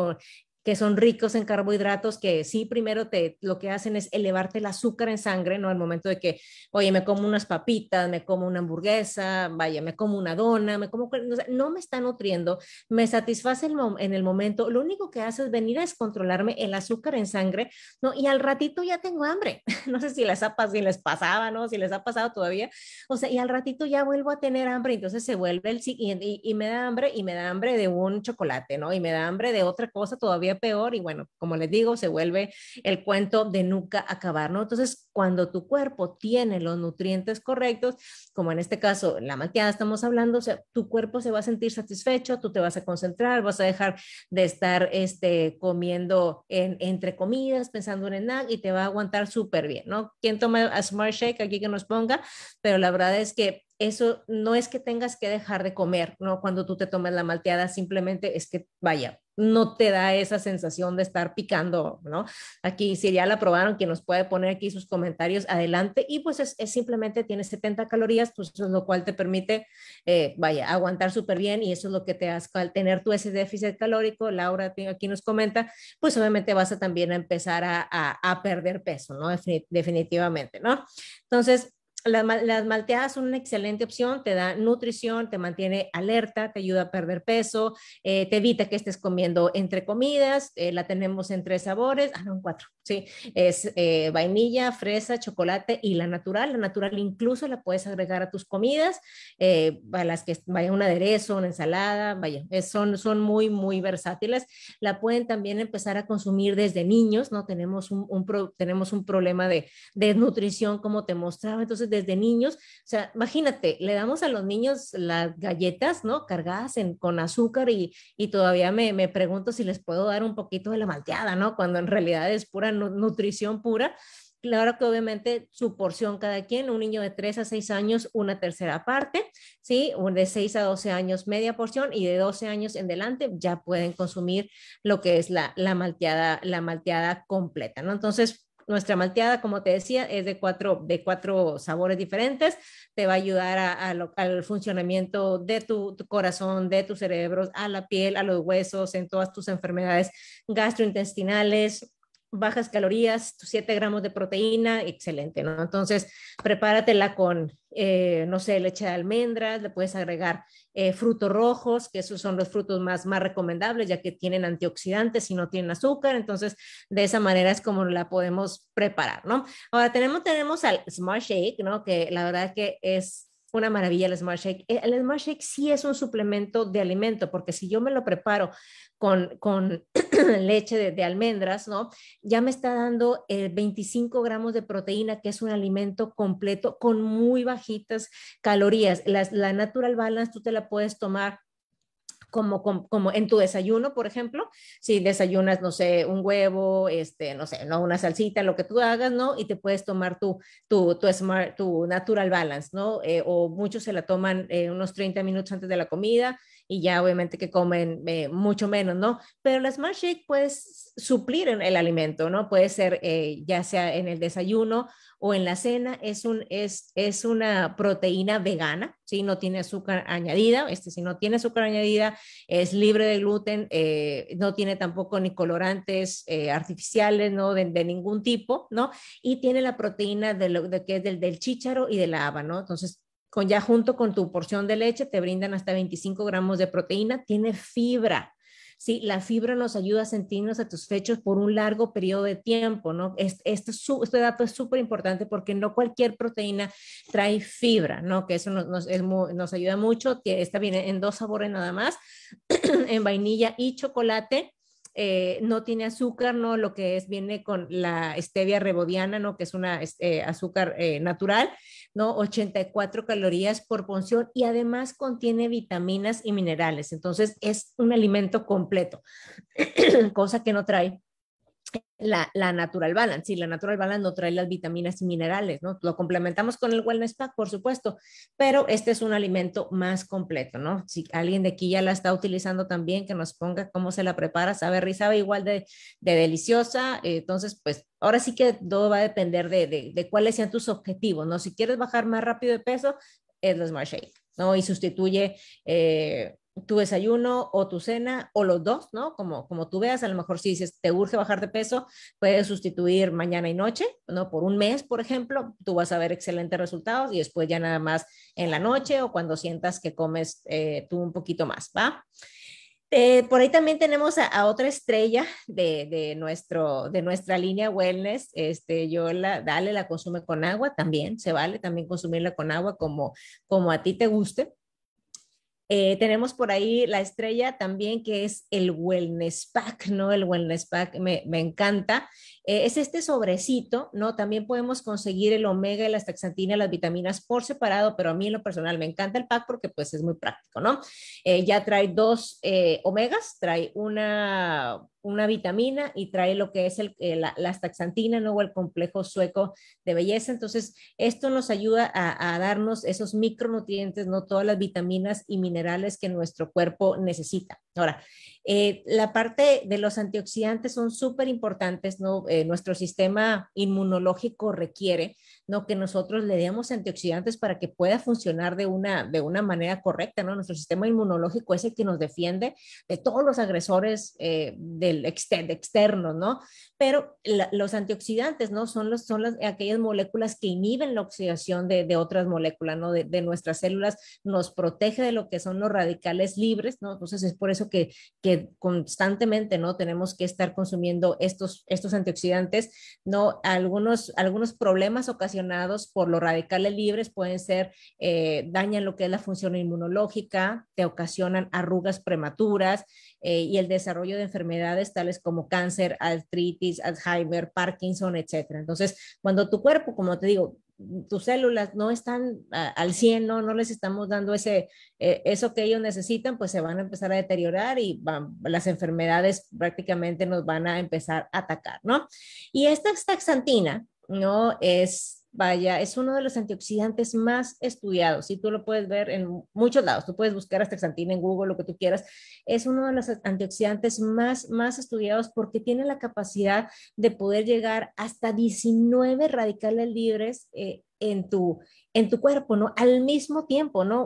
que son ricos en carbohidratos, que sí, primero te, lo que hacen es elevarte el azúcar en sangre, ¿no? Al momento de que, oye, me como unas papitas, me como una hamburguesa, vaya, me como una dona, me como, no me está nutriendo, me satisface en el momento, lo único que hace es venir a descontrolarme el azúcar en sangre, ¿no? Y al ratito ya tengo hambre, no sé si les, ha, si les pasaba, ¿no? Si les ha pasado todavía, o sea, y al ratito ya vuelvo a tener hambre, entonces se vuelve el, siguiente y me da hambre, y me da hambre de un chocolate, ¿no? Y me da hambre de otra cosa todavía peor y bueno, como les digo, se vuelve el cuento de nunca acabar, ¿no? Entonces, cuando tu cuerpo tiene los nutrientes correctos, como en este caso la malteada estamos hablando, o sea, tu cuerpo se va a sentir satisfecho, tú te vas a concentrar, vas a dejar de estar este, comiendo entre comidas, pensando en el NAC y te va a aguantar súper bien, ¿no? ¿Quién toma a Smart Shake aquí que nos ponga? Pero la verdad es que eso no es que tengas que dejar de comer, ¿no? Cuando tú te tomas la malteada, simplemente es que, vaya, no te da esa sensación de estar picando, ¿no? Aquí, si ya la probaron, quien nos puede poner aquí sus comentarios, adelante. Y pues es, simplemente tiene 70 calorías, pues eso lo cual te permite, eh, vaya, aguantar súper bien y eso es lo que te hace al tener tú ese déficit calórico. Laura aquí nos comenta, pues obviamente vas a también empezar a, a perder peso, ¿no? Definitivamente, ¿no? Entonces, las, malteadas son una excelente opción, te da nutrición, te mantiene alerta, te ayuda a perder peso, eh, te evita que estés comiendo entre comidas, eh, la tenemos en tres sabores, ah, no, en cuatro, sí, es eh, vainilla, fresa, chocolate y la natural. La natural incluso la puedes agregar a tus comidas, a las que vaya un aderezo, una ensalada, vaya, son, son muy, muy versátiles. La pueden también empezar a consumir desde niños, ¿no? Tenemos un, tenemos un problema de, de nutrición, como te mostraba, entonces de de niños. O sea, imagínate, le damos a los niños las galletas, ¿no? Cargadas con azúcar y, y todavía me, me, pregunto si les puedo dar un poquito de la malteada, ¿no? Cuando en realidad es pura nutrición pura. Claro que obviamente su porción cada quien, un niño de 3 a 6 años, una tercera parte, ¿sí? Un de 6 a 12 años, media porción y de 12 años en adelante ya pueden consumir lo que es la, la, malteada, la malteada completa, ¿no? Entonces, nuestra malteada, como te decía, es de cuatro, de cuatro sabores diferentes. Te va a ayudar a, al funcionamiento de tu, corazón, de tus cerebros, a la piel, a los huesos, en todas tus enfermedades gastrointestinales bajas calorías, 7 gramos de proteína, excelente, ¿no? Entonces, prepáratela con, eh, no sé, leche de almendras, le puedes agregar eh, frutos rojos, que esos son los frutos más, más recomendables, ya que tienen antioxidantes y no tienen azúcar. Entonces, de esa manera es como la podemos preparar, ¿no? Ahora tenemos, tenemos al Smart Shake, ¿no? Que la verdad es que es una maravilla el Smart Shake. Eh, el Smart Shake sí es un suplemento de alimento, porque si yo me lo preparo con, con leche de, almendras, ¿no? Ya me está dando 25 eh, gramos de proteína, que es un alimento completo con muy bajitas calorías. la Natural Balance tú te la puedes tomar como, como, en tu desayuno, por ejemplo, si desayunas, no sé, un huevo, este, no sé, ¿no? una salsita, lo que tú hagas, ¿no? Y te puedes tomar tu, tu, tu smart, tu natural balance, ¿no? Eh, o muchos se la toman eh, unos 30 minutos antes de la comida y ya obviamente que comen eh, mucho menos, ¿no? Pero la Smart Shake puedes suplir el alimento, ¿no? Puede ser eh, ya sea en el desayuno o en la cena, es, un, es, es una proteína vegana, ¿sí? No tiene azúcar añadida, este si no tiene azúcar añadida, es libre de gluten, eh, no tiene tampoco ni colorantes artificiales, ¿no? De, ningún tipo, ¿no? Y tiene la proteína de lo que es del, del chícharo y de la haba, ¿no? Entonces, con, ya junto con tu porción de leche te brindan hasta 25 gramos de proteína, tiene fibra. Sí, la fibra nos ayuda a sentirnos satisfechos por un largo periodo de tiempo, ¿no? Este, dato es súper importante porque no cualquier proteína trae fibra, ¿no? Que eso nos, ayuda mucho, está bien en dos sabores nada más, en vainilla y chocolate eh, no tiene azúcar, ¿no? Lo que es, viene con la stevia rebodiana, ¿no? Que es una este, azúcar eh, natural, ¿no? 84 calorías por porción y además contiene vitaminas y minerales. Entonces es un alimento completo, cosa que no trae la, Natural Balance. y la Natural Balance no trae las vitaminas y minerales, ¿no? Lo complementamos con el Wellness Pack, por supuesto, pero este es un alimento más completo, ¿no? Si alguien de aquí ya la está utilizando también, que nos ponga cómo se la prepara, sabe, rizaba igual de, deliciosa. Eh, entonces, pues ahora sí que todo va a depender de, cuáles sean tus objetivos, ¿no? Si quieres bajar más rápido de peso, es la Smart Shake, ¿no? Y sustituye... Eh, tu desayuno o tu cena o los dos, ¿no? Como, como tú veas, a lo mejor si dices, te urge bajar de peso, puedes sustituir mañana y noche, ¿no? Por un mes, por ejemplo, tú vas a ver excelentes resultados y después ya nada más en la noche o cuando sientas que comes eh, tú un poquito más, ¿va? Eh, por ahí también tenemos a, otra estrella de, nuestro, de nuestra línea wellness. Este, yo la, dale, la consume con agua también, se vale también consumirla con agua como, como a ti te guste. Eh, tenemos por ahí la estrella también, que es el Wellness Pack, ¿no? El Wellness Pack me encanta. Eh, es este sobrecito, ¿no? También podemos conseguir el omega y las taxantinas, las vitaminas por separado, pero a mí en lo personal me encanta el pack porque pues es muy práctico, ¿no? Eh, ya trae dos eh, omegas, trae una, una vitamina y trae lo que es el, la, las ¿no? O el complejo sueco de belleza. Entonces, esto nos ayuda a darnos esos micronutrientes, ¿no? Todas las vitaminas y minerales que nuestro cuerpo necesita. Ahora, eh, la parte de los antioxidantes son súper importantes, eh, nuestro sistema inmunológico requiere ¿no? Que nosotros le demos antioxidantes para que pueda funcionar de una, de una manera correcta, ¿no? Nuestro sistema inmunológico es el que nos defiende de todos los agresores eh, del externos, ¿no? Pero los antioxidantes, ¿no? Son, los, son las, aquellas moléculas que inhiben la oxidación de, otras moléculas, ¿no? De, nuestras células, nos protege de lo que son los radicales libres, ¿no? Entonces es por eso que, constantemente, ¿no? Tenemos que estar consumiendo estos, estos antioxidantes, ¿no? Algunos, algunos problemas ocasionales por los radicales libres pueden ser, eh, dañan lo que es la función inmunológica, te ocasionan arrugas prematuras eh, y el desarrollo de enfermedades tales como cáncer, artritis, Alzheimer, Parkinson, etc. Entonces, cuando tu cuerpo, como te digo, tus células no están ah, al 100, no, les estamos dando ese, eh, eso que ellos necesitan, pues se van a empezar a deteriorar y las enfermedades prácticamente nos van a empezar a atacar, ¿no? Y esta taxantina, ¿no? Es Vaya, es uno de los antioxidantes más estudiados y tú lo puedes ver en muchos lados. Tú puedes buscar astaxantina en Google, lo que tú quieras. Es uno de los antioxidantes más, más estudiados porque tiene la capacidad de poder llegar hasta 19 radicales libres eh, en, tu, en tu cuerpo, ¿no? Al mismo tiempo, ¿no?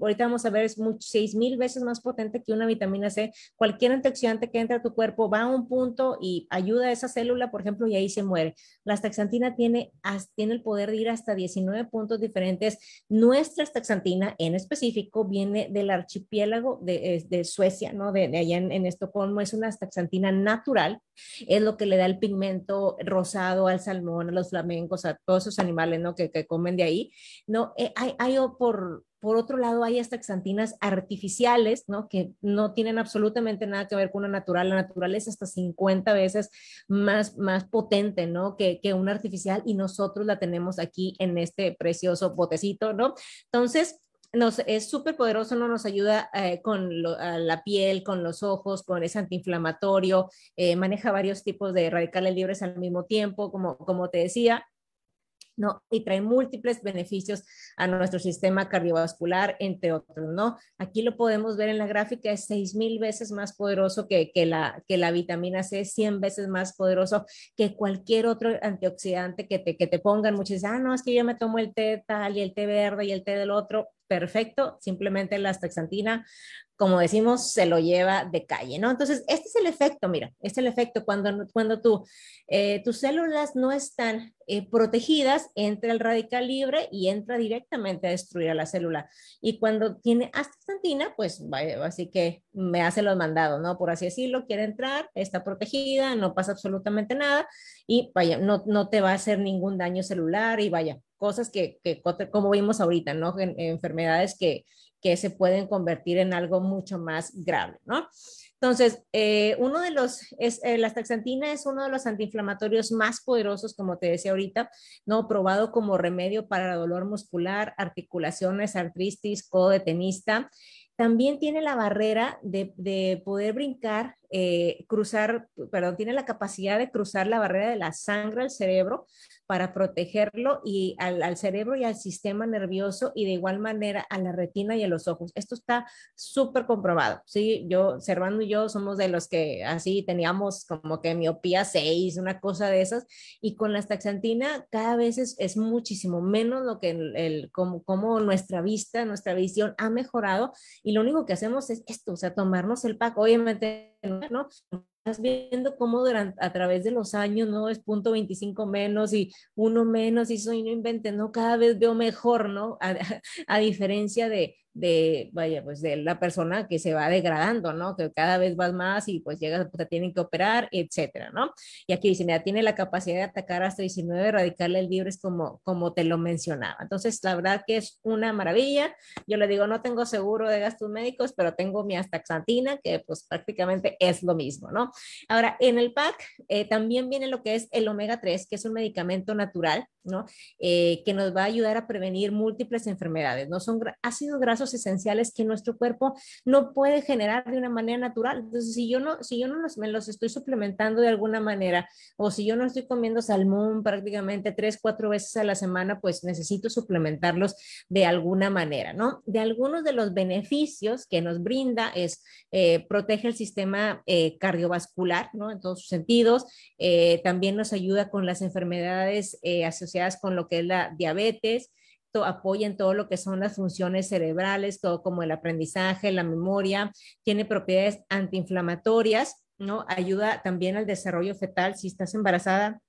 ahorita vamos a ver, es mucho, seis mil veces más potente que una vitamina C. Cualquier antioxidante que entra a tu cuerpo va a un punto y ayuda a esa célula, por ejemplo, y ahí se muere. La taxantina tiene, tiene el poder de ir hasta 19 puntos diferentes. Nuestra taxantina, en específico, viene del archipiélago de, Suecia, ¿no? De, allá en, Estocolmo. Es una taxantina natural. Es lo que le da el pigmento rosado al salmón, a los flamencos, a todos esos animales, ¿no? que comen de ahí ¿no? Eh, hay, por, otro lado, hay hasta xantinas artificiales, Que no tienen absolutamente nada que ver con una natural. La natural es hasta 50 veces más, más potente, Que, que una artificial y nosotros la tenemos aquí en este precioso botecito, ¿no? Entonces, nos, es súper poderoso, ¿no? Nos ayuda eh, con la piel, con los ojos, con ese antiinflamatorio, eh, maneja varios tipos de radicales libres al mismo tiempo, como, como te decía, ¿no? Y trae múltiples beneficios a nuestro sistema cardiovascular, entre otros, ¿no? Aquí lo podemos ver en la gráfica, es 6.000 veces más poderoso que, la, que la vitamina C, 100 veces más poderoso que cualquier otro antioxidante que te, que te pongan. Muchos dicen, ah, no, es que yo me tomo el té tal y el té verde y el té del otro perfecto, simplemente la astaxantina como decimos, se lo lleva de calle, ¿no? Entonces, este es el efecto, mira, este es el efecto cuando, cuando tú, eh, tus células no están eh, protegidas, entra el radical libre y entra directamente a destruir a la célula. Y cuando tiene astaxantina, pues vaya, así que me hace los mandados, ¿no? Por así decirlo, quiere entrar, está protegida, no pasa absolutamente nada y vaya, no, no te va a hacer ningún daño celular y vaya, cosas que, que como vimos ahorita, ¿no? enfermedades que que se pueden convertir en algo mucho más grave, ¿no? Entonces, eh, uno de los, es, eh, la taxantina es uno de los antiinflamatorios más poderosos, como te decía ahorita, ¿no? Probado como remedio para dolor muscular, articulaciones, artritis, codo de tenista. También tiene la barrera de, poder brincar, eh, cruzar, perdón, tiene la capacidad de cruzar la barrera de la sangre al cerebro, para protegerlo y al, cerebro y al sistema nervioso y de igual manera a la retina y a los ojos. Esto está súper comprobado. Sí, yo, Servando y yo somos de los que así teníamos como que miopía 6, una cosa de esas, y con la taxantina cada vez es, muchísimo menos lo que el, como, como nuestra vista, nuestra visión ha mejorado y lo único que hacemos es esto, o sea, tomarnos el pack, obviamente, ¿no? estás viendo cómo a través de los años, ¿no? Es punto 25 menos y uno menos y soy no invente, ¿no? Cada vez veo mejor, ¿no? a, diferencia de de, vaya, pues de la persona que se va degradando, ¿no? Que cada vez vas más y pues llegas, pues, te tienen que operar, etcétera, ¿no? Y aquí dice, mira, tiene la capacidad de atacar hasta 19 radicales libres como, como te lo mencionaba. Entonces, la verdad que es una maravilla. Yo le digo, no tengo seguro de gastos médicos, pero tengo mi astaxantina, que pues prácticamente es lo mismo, ¿no? Ahora, en el pack eh, también viene lo que es el omega 3, que es un medicamento natural ¿no? Eh, que nos va a ayudar a prevenir múltiples enfermedades. ¿no? Son ácidos grasos esenciales que nuestro cuerpo no puede generar de una manera natural. Entonces, si yo no, si yo no los, me los estoy suplementando de alguna manera o si yo no estoy comiendo salmón prácticamente tres, cuatro veces a la semana, pues necesito suplementarlos de alguna manera. ¿no? De algunos de los beneficios que nos brinda es eh, protege el sistema eh, cardiovascular ¿no? en todos sus sentidos, también nos ayuda con las enfermedades asociadas con lo que es la diabetes, esto apoya todo lo que son las funciones cerebrales, todo como el aprendizaje, la memoria, tiene propiedades antiinflamatorias, ¿no? Ayuda también al desarrollo fetal si estás embarazada.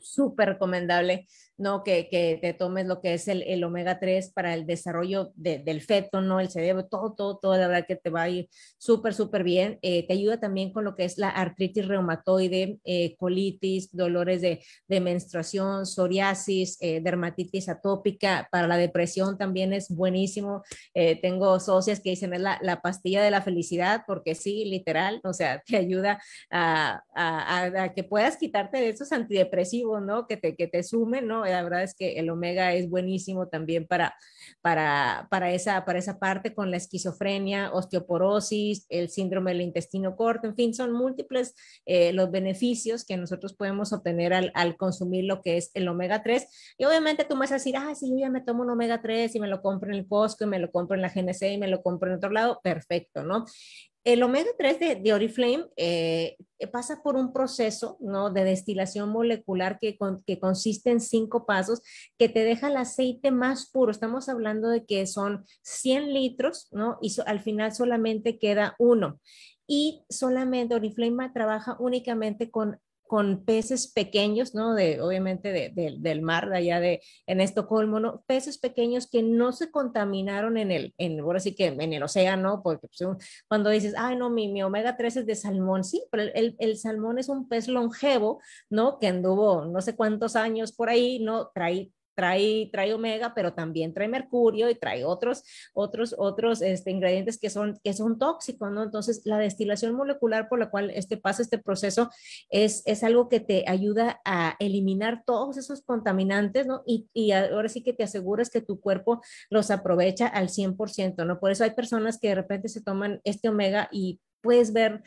Súper recomendable ¿no? Que, te tomes lo que es el, omega 3 para el desarrollo del feto, ¿no? El cerebro, todo, todo, todo, la verdad que te va a ir súper, súper bien. Eh, te ayuda también con lo que es la artritis reumatoide, eh, colitis, dolores de, menstruación, psoriasis, eh, dermatitis atópica. Para la depresión también es buenísimo. tengo socias que dicen es la, pastilla de la felicidad, porque sí, literal, o sea, te ayuda a, que puedas quitarte de esos antidepresivos, ¿no? Que te, que te sumen, ¿no? la verdad es que el omega es buenísimo también para, para, para, esa, para esa parte con la esquizofrenia, osteoporosis, el síndrome del intestino corto, en fin, son múltiples eh, los beneficios que nosotros podemos obtener al, al, consumir lo que es el omega 3. Y obviamente tú me vas a decir, ah, sí, yo ya me tomo un omega 3 y me lo compro en el Costco y me lo compro en la GNC y me lo compro en otro lado, perfecto, ¿no? El omega 3 de, Oriflame eh, eh, pasa por un proceso ¿no? de destilación molecular que, consiste en cinco pasos que te deja el aceite más puro. Estamos hablando de que son 100 litros ¿no? y al final solamente queda uno y solamente Oriflame trabaja únicamente con con peces pequeños, ¿no? De, obviamente del mar, de allá de, en Estocolmo, ¿no? Peces pequeños que no se contaminaron en el, en, ahora sí que en el océano, porque pues, cuando dices, ay, no, mi, mi omega 3 es de salmón, sí, pero el, el, salmón es un pez longevo, ¿no? Que anduvo no sé cuántos años por ahí, ¿no? Traí, trae, trae omega, pero también trae mercurio y trae otros, otros, otros este, ingredientes que son, que son tóxicos, ¿no? Entonces, la destilación molecular por la cual este, pasa este proceso es, es algo que te ayuda a eliminar todos esos contaminantes, ¿no? Y, y ahora sí que te aseguras que tu cuerpo los aprovecha al 100%, ¿no? Por eso hay personas que de repente se toman este omega y puedes ver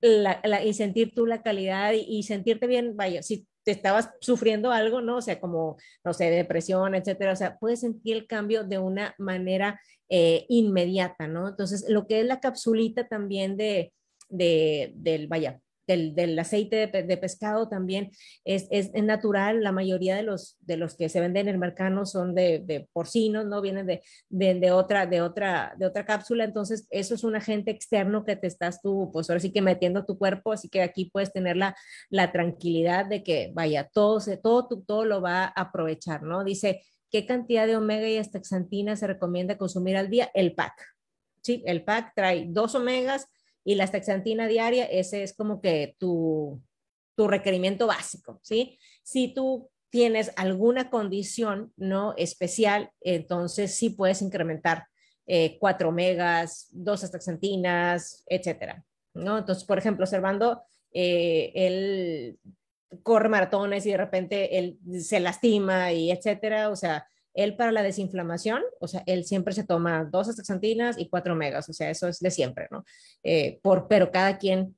y sentir tú la calidad y, sentirte bien, vaya, si te estabas sufriendo algo, ¿no? O sea, como, no sé, depresión, etcétera. O sea, puedes sentir el cambio de una manera eh, inmediata, ¿no? Entonces, lo que es la capsulita también de, de del, vaya, del, aceite de, pescado también es, natural. La mayoría de los, de los que se venden en el mercado son de, porcinos, ¿no? Vienen de, de, otra, de, otra, de otra cápsula. Entonces, eso es un agente externo que te estás tú, pues ahora sí que metiendo tu cuerpo. Así que aquí puedes tener la, tranquilidad de que, vaya, todo, se, todo, todo lo va a aprovechar, ¿no? Dice, ¿qué cantidad de omega y estaxantina se recomienda consumir al día? El pack. Sí, el pack trae dos omegas, y la astaxantina diaria, ese es como que tu, tu requerimiento básico, ¿sí? Si tú tienes alguna condición no especial, entonces sí puedes incrementar 4 eh, megas, 2 taxantinas, etcétera, ¿no? Entonces, por ejemplo, observando eh, él corre maratones y de repente él se lastima y etcétera, o sea, él para la desinflamación, o sea, él siempre se toma dos astaxantinas y cuatro megas, o sea, eso es de siempre, ¿no? Eh, por, pero cada quien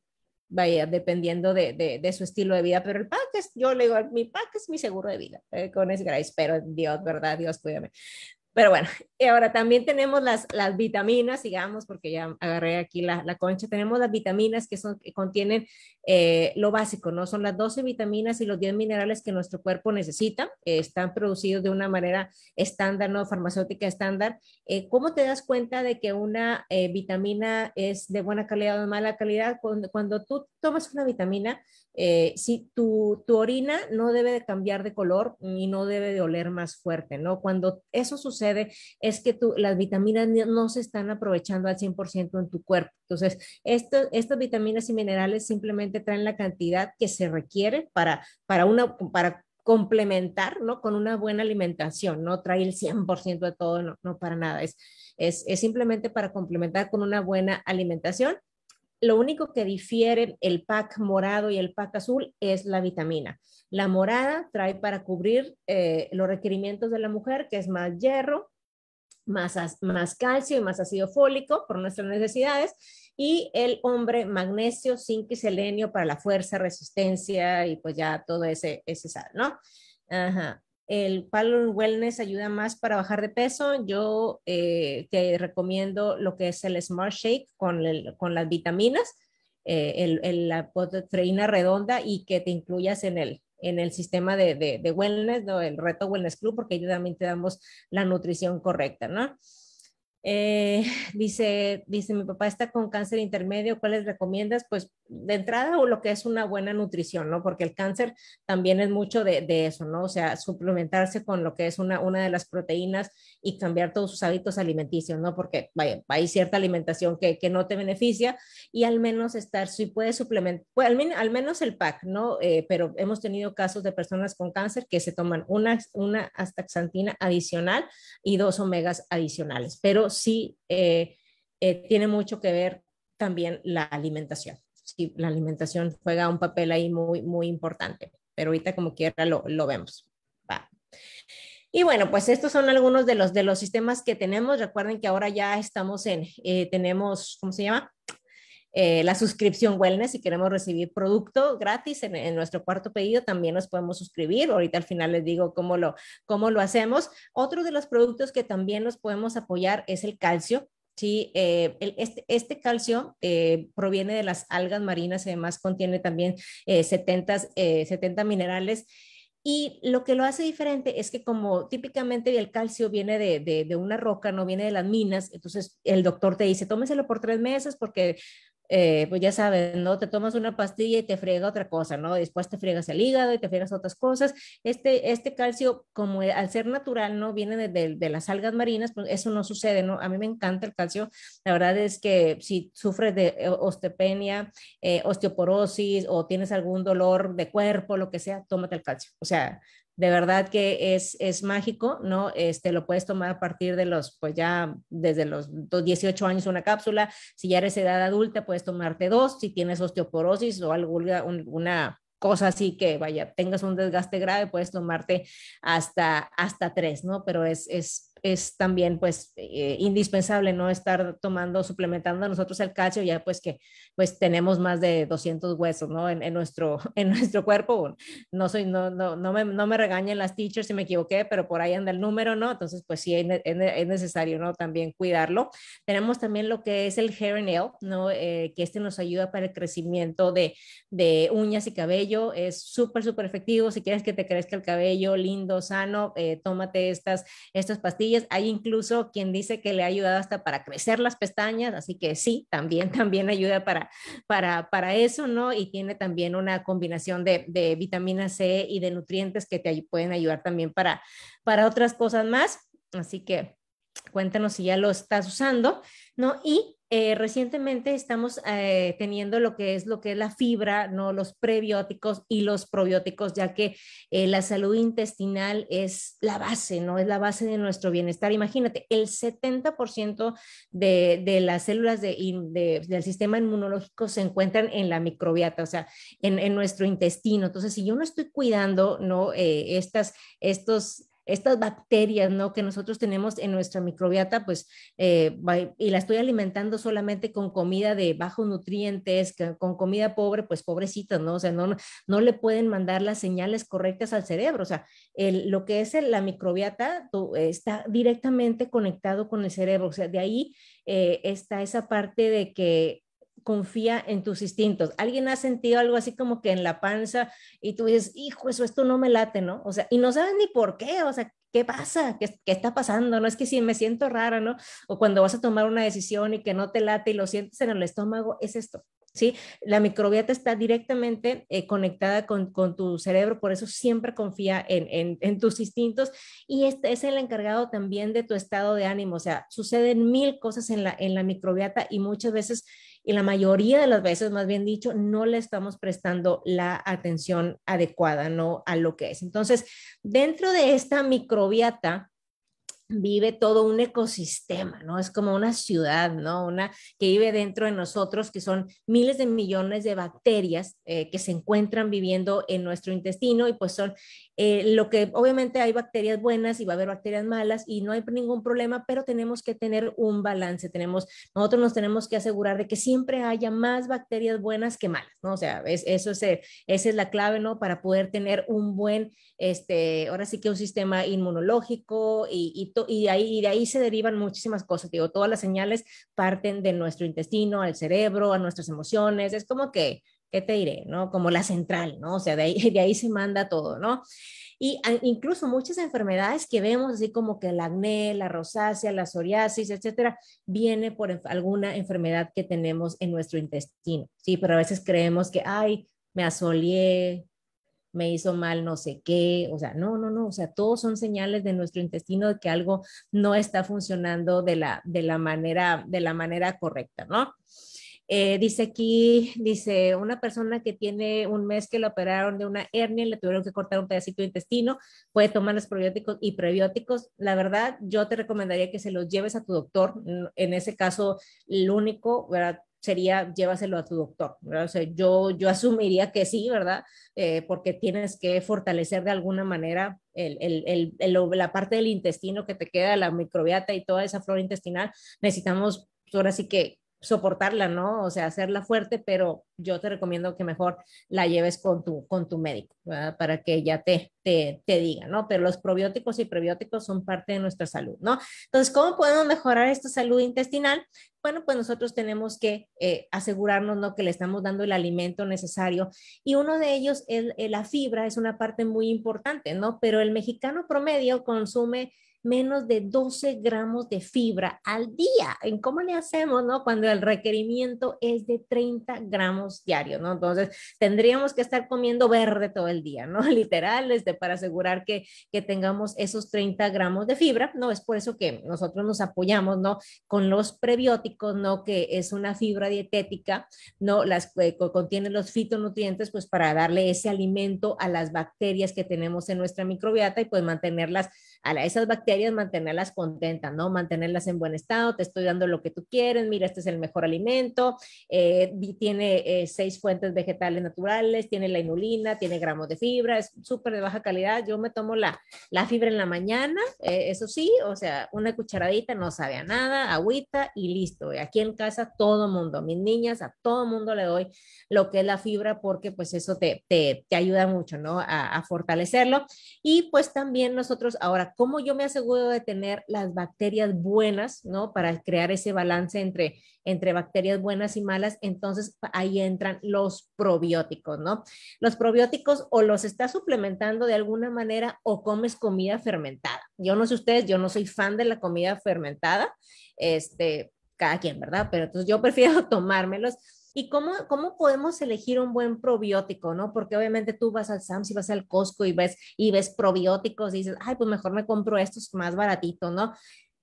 vaya dependiendo de, de, su estilo de vida, pero el pack es, yo le digo, mi pack es mi seguro de vida, eh, con ese Grace, pero Dios, ¿verdad? Dios, cuídame. Pero bueno, y ahora también tenemos las, las vitaminas, digamos, porque ya agarré aquí la, concha, tenemos las vitaminas que, son, que contienen eh, lo básico, ¿no? Son las 12 vitaminas y los 10 minerales que nuestro cuerpo necesita, están producidos de una manera estándar, ¿no? Farmacéutica estándar. Eh, ¿Cómo te das cuenta de que una eh, vitamina es de buena calidad o de mala calidad? Cuando, cuando tú tomas una vitamina, eh, si tu, orina no debe de cambiar de color y no debe de oler más fuerte, ¿no? Cuando eso sucede es que las vitaminas no se están aprovechando al 100% en tu cuerpo. Entonces, estas vitaminas y minerales simplemente traen la cantidad que se requiere para, para, complementar, Con una buena alimentación, no trae el 100% de todo, no, para nada, es, es simplemente para complementar con una buena alimentación lo único que difieren el pack morado y el pack azul es la vitamina. La morada trae para cubrir eh, los requerimientos de la mujer, que es más hierro, más, más calcio y más ácido fólico por nuestras necesidades y el hombre magnesio, zinc y selenio para la fuerza, resistencia y pues ya todo ese, ese sal, ¿no? Ajá. El palo Wellness ayuda más para bajar de peso. Yo eh, te recomiendo lo que es el Smart Shake con, las vitaminas, eh, la proteína redonda y que te incluyas en el, en el sistema de, wellness, ¿no? el reto Wellness Club, porque ahí también te damos la nutrición correcta, ¿no? Eh, dice, dice, mi papá está con cáncer intermedio, ¿cuáles recomiendas? Pues de entrada o lo que es una buena nutrición, ¿no? Porque el cáncer también es mucho de, eso, ¿no? O sea, suplementarse con lo que es una, una de las proteínas y cambiar todos sus hábitos alimenticios, ¿no? Porque hay cierta alimentación que, no te beneficia y al menos estar, si puedes suplementar, pues, al, menos el pack, ¿no? Eh, pero hemos tenido casos de personas con cáncer que se toman una, una astaxantina adicional y dos omegas adicionales, pero sí eh, eh, tiene mucho que ver también la alimentación sí, la alimentación juega un papel ahí muy, muy importante, pero ahorita como quiera lo, vemos. Y bueno, pues estos son algunos de los, de los sistemas que tenemos. Recuerden que ahora ya estamos en, eh, tenemos, ¿cómo se llama? Eh, la suscripción wellness, si queremos recibir producto gratis en, nuestro cuarto pedido, también nos podemos suscribir. Ahorita al final les digo cómo lo, cómo lo hacemos. Otro de los productos que también nos podemos apoyar es el calcio. ¿sí? Eh, este, este, calcio eh, proviene de las algas marinas y además contiene también 70, eh, minerales. Y lo que lo hace diferente es que como típicamente el calcio viene de, de, de, una roca, no viene de las minas, entonces el doctor te dice, tómeselo por tres meses porque eh, pues ya sabes, ¿no? Te tomas una pastilla y te friega otra cosa, ¿no? Después te friegas el hígado y te friegas otras cosas. Este, este calcio, como e, al ser natural, ¿no? Viene de, las algas marinas, pues eso no sucede, ¿no? A mí me encanta el calcio. La verdad es que si sufres de eh, osteopenia, eh, osteoporosis o tienes algún dolor de cuerpo, lo que sea, tómate el calcio. O sea, de verdad que es, es mágico, ¿no? Este, lo puedes tomar a partir de los, pues ya desde los 18 años una cápsula, si ya eres edad adulta puedes tomarte dos, si tienes osteoporosis o alguna una cosa así que, vaya, tengas un desgaste grave, puedes tomarte hasta, hasta tres, ¿no? Pero es, es es también pues eh, indispensable no estar tomando, suplementando a nosotros el calcio, ya pues que pues tenemos más de 200 huesos, ¿no? En, nuestro, en nuestro cuerpo, no soy, no, no, no me, no me regañen las teachers si me equivoqué, pero por ahí anda el número, ¿no? Entonces pues sí es, necesario, ¿no? También cuidarlo. Tenemos también lo que es el hair and nail, ¿no? Eh, que este nos ayuda para el crecimiento de, de uñas y cabello, es súper, súper efectivo, si quieres que te crezca el cabello lindo, sano, eh, tómate estas, estas pastillas hay incluso quien dice que le ha ayudado hasta para crecer las pestañas, así que sí, también, también ayuda para, para, para eso, ¿no? Y tiene también una combinación de, de vitamina C y de nutrientes que te pueden ayudar también para, para otras cosas más. Así que cuéntanos si ya lo estás usando, ¿no? Y eh, recientemente estamos eh, teniendo lo que es lo que es la fibra, no los prebióticos y los probióticos, ya que eh, la salud intestinal es la base, no es la base de nuestro bienestar. Imagínate, el 70% de, de, las células del sistema inmunológico se encuentran en la microbiota, o sea, en, nuestro intestino. Entonces, si yo no estoy cuidando, no estas, estos estas bacterias, ¿no? Que nosotros tenemos en nuestra microbiota, pues, eh, y la estoy alimentando solamente con comida de bajos nutrientes, con comida pobre, pues pobrecita, ¿no? O sea, no, no le pueden mandar las señales correctas al cerebro. O sea, lo que es la microbiota está directamente conectado con el cerebro. O sea, de ahí eh, está esa parte de que confía en tus instintos. ¿Alguien ha sentido algo así como que en la panza y tú dices, hijo, eso, esto no me late, ¿no? O sea, y no sabes ni por qué, o sea, ¿qué pasa? ¿Qué, está pasando? No es que si me siento rara, ¿no? O cuando vas a tomar una decisión y que no te late y lo sientes en el estómago, es esto. ¿Sí? La microbiota está directamente eh, conectada con, tu cerebro, por eso siempre confía en, tus instintos y este es el encargado también de tu estado de ánimo, o sea, suceden mil cosas en la, en la microbiota y muchas veces y la mayoría de las veces, más bien dicho, no le estamos prestando la atención adecuada, ¿no? A lo que es. Entonces, dentro de esta microbiata, vive todo un ecosistema, ¿no? Es como una ciudad, ¿no? Una que vive dentro de nosotros, que son miles de millones de bacterias eh, que se encuentran viviendo en nuestro intestino y pues son eh, lo que obviamente hay bacterias buenas y va a haber bacterias malas y no hay ningún problema, pero tenemos que tener un balance, tenemos, nosotros nos tenemos que asegurar de que siempre haya más bacterias buenas que malas, ¿no? O sea, eso es, eh, esa es la clave, ¿no? Para poder tener un buen, este, ahora sí que un sistema inmunológico y, y y, de ahí, de ahí se derivan muchísimas cosas. Digo, todas las señales parten de nuestro intestino, al cerebro, a nuestras emociones. Es como que, ¿qué te diré? ¿No? Como la central, ¿no? O sea, de ahí, de ahí se manda todo, ¿no? Y incluso muchas enfermedades que vemos, así como que el acné, la rosácea, la psoriasis, etcétera, viene por alguna enfermedad que tenemos en nuestro intestino, ¿sí? Pero a veces creemos que, ay, me asolié, me hizo mal no sé qué, o sea, no, no, no, o sea, todos son señales de nuestro intestino de que algo no está funcionando de la, de la, manera, de la manera correcta, ¿no? Eh, dice aquí, dice, una persona que tiene un mes que la operaron de una hernia y le tuvieron que cortar un pedacito de intestino, puede tomar los probióticos y prebióticos. La verdad, yo te recomendaría que se los lleves a tu doctor. En ese caso, el único ¿verdad? sería llévaselo a tu doctor, yo, yo asumiría que sí, ¿verdad? Eh, porque tienes que fortalecer de alguna manera el, la parte del intestino que te queda, la microbiota y toda esa flora intestinal. Necesitamos ahora sí que soportarla, ¿no? O sea, hacerla fuerte, pero yo te recomiendo que mejor la lleves con tu, con tu médico, ¿verdad? Para que ya te, te, diga, ¿no? Pero los probióticos y prebióticos son parte de nuestra salud, ¿no? Entonces, ¿cómo podemos mejorar esta salud intestinal? Bueno, pues nosotros tenemos que eh, asegurarnos, ¿no? Que le estamos dando el alimento necesario. Y uno de ellos es eh, la fibra, es una parte muy importante, ¿no? Pero el mexicano promedio consume menos de 12 gramos de fibra al día. ¿En cómo le hacemos, no? Cuando el requerimiento es de 30 gramos diarios, ¿no? Entonces, tendríamos que estar comiendo verde todo el día, ¿no? Literal, este, para asegurar que, tengamos esos 30 gramos de fibra, ¿no? Es por eso que nosotros nos apoyamos, ¿no? Con los prebióticos, ¿no? Que es una fibra dietética, ¿no? Las eh, contienen los fitonutrientes, pues para darle ese alimento a las bacterias que tenemos en nuestra microbiota y pues mantenerlas a esas bacterias mantenerlas contentas, ¿no? Mantenerlas en buen estado, te estoy dando lo que tú quieres, mira, este es el mejor alimento, eh, tiene eh, seis fuentes vegetales naturales, tiene la inulina, tiene gramos de fibra, es súper de baja calidad, yo me tomo la, la fibra en la mañana, eh, eso sí, o sea, una cucharadita no sabe a nada, agüita y listo. Aquí en casa todo mundo, mis niñas, a todo mundo le doy lo que es la fibra porque pues eso te, ayuda mucho, ¿no? A, a fortalecerlo. Y pues también nosotros ahora cómo yo me aseguro de tener las bacterias buenas, ¿no? Para crear ese balance entre, entre bacterias buenas y malas, entonces ahí entran los probióticos, ¿no? Los probióticos o los estás suplementando de alguna manera o comes comida fermentada. Yo no sé ustedes, yo no soy fan de la comida fermentada, este, cada quien, ¿verdad? Pero entonces yo prefiero tomármelos ¿Y cómo, cómo podemos elegir un buen probiótico, no? Porque obviamente tú vas al Sams y vas al Costco y ves, y ves probióticos y dices, ay, pues mejor me compro estos más baratitos. ¿no?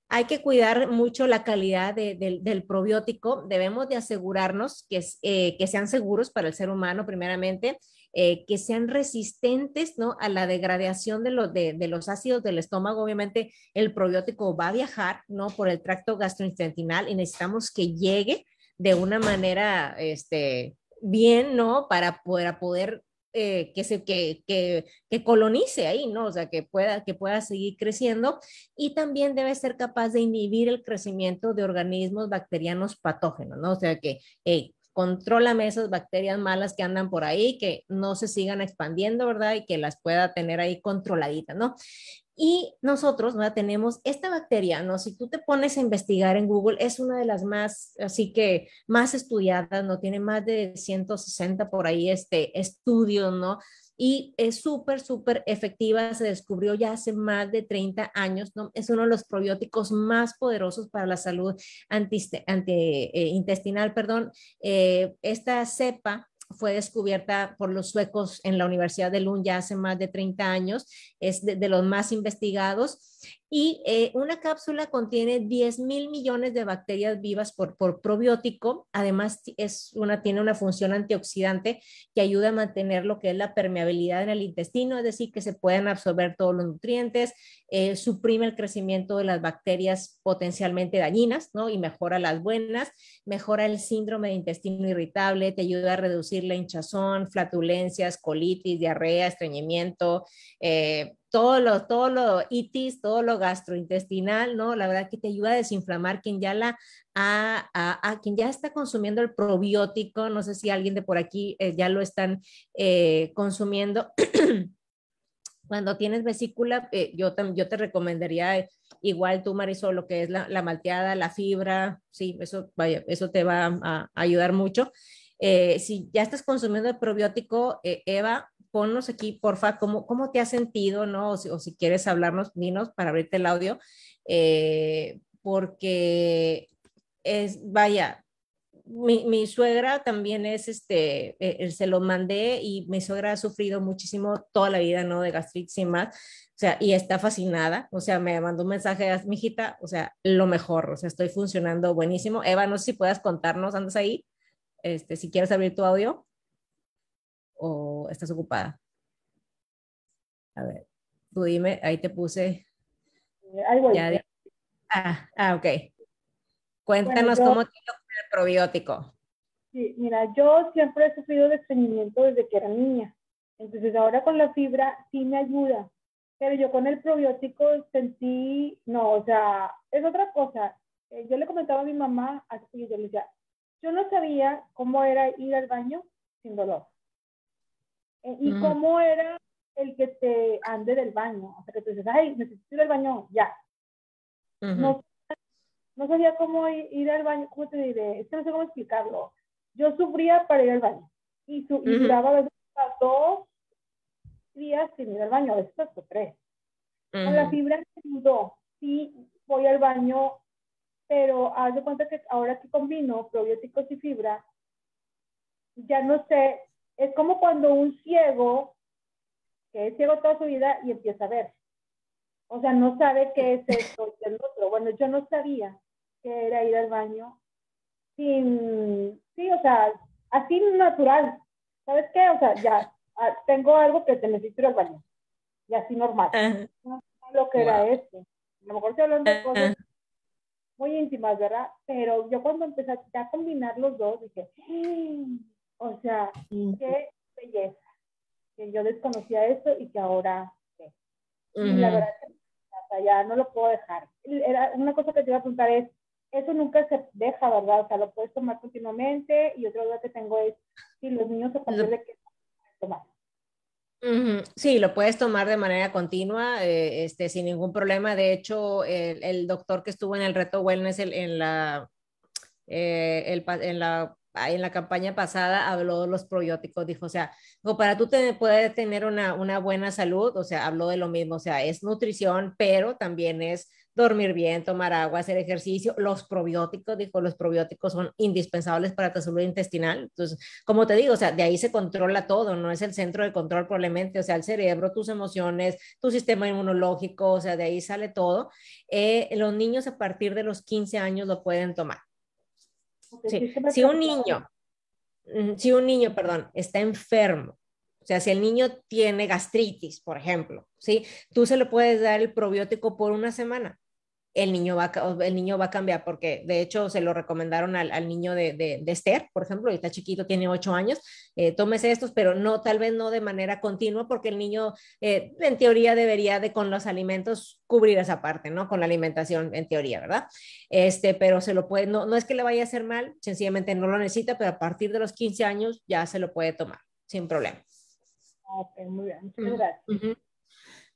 Hay que cuidar mucho la calidad del probiótico. Debemos de asegurarnos que, eh, que sean seguros para el ser humano, primeramente, eh, que sean resistentes ¿no? a la degradación de, lo, de, de, los ácidos del estómago. Obviamente el probiótico va a viajar ¿no? por el tracto gastrointestinal y necesitamos que llegue de una manera este, bien, ¿no? Para poder, poder eh, que, se, que, que, que, colonice ahí, ¿no? O sea, que pueda, que pueda seguir creciendo y también debe ser capaz de inhibir el crecimiento de organismos bacterianos patógenos, ¿no? O sea, que controlan esas bacterias malas que andan por ahí, que no se sigan expandiendo, ¿verdad? Y que las pueda tener ahí controladitas, ¿no? Y nosotros ¿no? tenemos esta bacteria, ¿no? Si tú te pones a investigar en Google, es una de las más, así que más estudiadas, ¿no? Tiene más de 160 por ahí este, estudios, ¿no? Y es súper, súper efectiva, se descubrió ya hace más de 30 años, ¿no? Es uno de los probióticos más poderosos para la salud anti, eh, intestinal, perdón. Eh, esta cepa fue descubierta por los suecos en la Universidad de Lund ya hace más de 30 años, es de, de los más investigados y eh, una cápsula contiene 10 mil millones de bacterias vivas por, probiótico. Además, es una, tiene una función antioxidante que ayuda a mantener lo que es la permeabilidad en el intestino, es decir, que se puedan absorber todos los nutrientes, eh, suprime el crecimiento de las bacterias potencialmente dañinas, Y mejora las buenas, mejora el síndrome de intestino irritable, te ayuda a reducir la hinchazón, flatulencias, colitis, diarrea, estreñimiento, eh, todo lo, todo lo itis, todo lo gastrointestinal, ¿no? La verdad que te ayuda a desinflamar quien ya la, a, a, quien ya está consumiendo el probiótico, no sé si alguien de por aquí eh, ya lo están eh, consumiendo. Cuando tienes vesícula, eh, yo, yo te recomendaría igual tú, Marisol, lo que es la, la, malteada, la fibra, sí, eso, vaya, eso te va a, ayudar mucho. si ya estás consumiendo el probiótico, eh, Eva, ponnos aquí, porfa, cómo, cómo te has sentido, ¿no? O si, quieres hablarnos, dinos para abrirte el audio, eh, porque es, vaya, mi, suegra también es, este, eh, eh, se lo mandé y mi suegra ha sufrido muchísimo toda la vida, ¿no? De gastritis y más. O sea, y está fascinada. O sea, me mandó un mensaje, mi hijita, o sea, lo mejor, o sea, estoy funcionando buenísimo. Eva, no sé si puedas contarnos, andas ahí, este, si quieres abrir tu audio o estás ocupada? A ver, tú dime, ahí te puse. Eh, ahí ah, ah, ok. Cuéntanos bueno, cómo con el probiótico. Sí, mira, yo siempre he sufrido de estreñimiento desde que era niña. Entonces ahora con la fibra sí me ayuda. Pero yo con el probiótico sentí, no, o sea, es otra cosa. Eh, yo le comentaba a mi mamá, así yo yo no sabía cómo era ir al baño sin dolor. Eh, y cómo era el que te ande del baño. O sea, que tú dices, ay, necesito ir al baño, ya. no, no, sabía cómo ir, al baño, ¿cómo te diré? esto no sé cómo explicarlo. Yo sufría para ir al baño. Y, su, duraba dos días sin ir al baño, esto veces hasta tres. Con la fibra me ayudó. Sí, voy al baño, pero haz de cuenta que ahora que combino probióticos y fibra, ya no sé es como cuando un ciego, que es ciego toda su vida y empieza a ver. O sea, no sabe qué es esto y el otro. Bueno, yo no sabía que era ir al baño sin, sí, o sea, así natural. ¿Sabes qué? O sea, ya ah, tengo algo que te necesito ir al baño. Y así normal. No sé lo que era este. A lo mejor estoy hablando de cosas muy íntimas, ¿verdad? Pero yo cuando empecé a combinar los dos, dije, ¡Ah! O sea, qué belleza. Que yo desconocía eso y que ahora sé. Y la verdad es que ya no lo puedo dejar. Era, una cosa que te iba a preguntar es, eso nunca se deja, ¿verdad? O sea, lo puedes tomar continuamente. Y otra duda que tengo es si los niños a partir de qué tomar. Sí, lo puedes tomar de manera continua, eh, este, sin ningún problema. De hecho, el, doctor que estuvo en el reto wellness en la, el, en la eh, Ah, en la campaña pasada habló de los probióticos, dijo, o sea, para tú te, tener una, buena salud, o sea, habló de lo mismo, o sea, es nutrición, pero también es dormir bien, tomar agua, hacer ejercicio, los probióticos, dijo, los probióticos son indispensables para tu salud intestinal. Entonces, como te digo, o sea, de ahí se controla todo, no es el centro de control probablemente, o sea, el cerebro, tus emociones, tu sistema inmunológico, o sea, de ahí sale todo. Eh, los niños a partir de los 15 años lo pueden tomar sí. Si un niño, mm, si un niño, perdón, está enfermo, o sea, si el niño tiene gastritis, por ejemplo, ¿sí? Tú se le puedes dar el probiótico por una semana el niño va, el niño va a cambiar, porque de hecho se lo recomendaron al, niño de, Esther, por ejemplo, está chiquito, tiene ocho años, eh, tómese estos, pero no, tal vez no de manera continua, porque el niño eh, en teoría debería de con los alimentos cubrir esa parte, ¿no? Con la alimentación en teoría, ¿verdad? Este, pero se lo puede, no, es que le vaya a hacer mal, sencillamente no lo necesita, pero a partir de los 15 años ya se lo puede tomar, sin problema. Ok, muy bien, muchas gracias.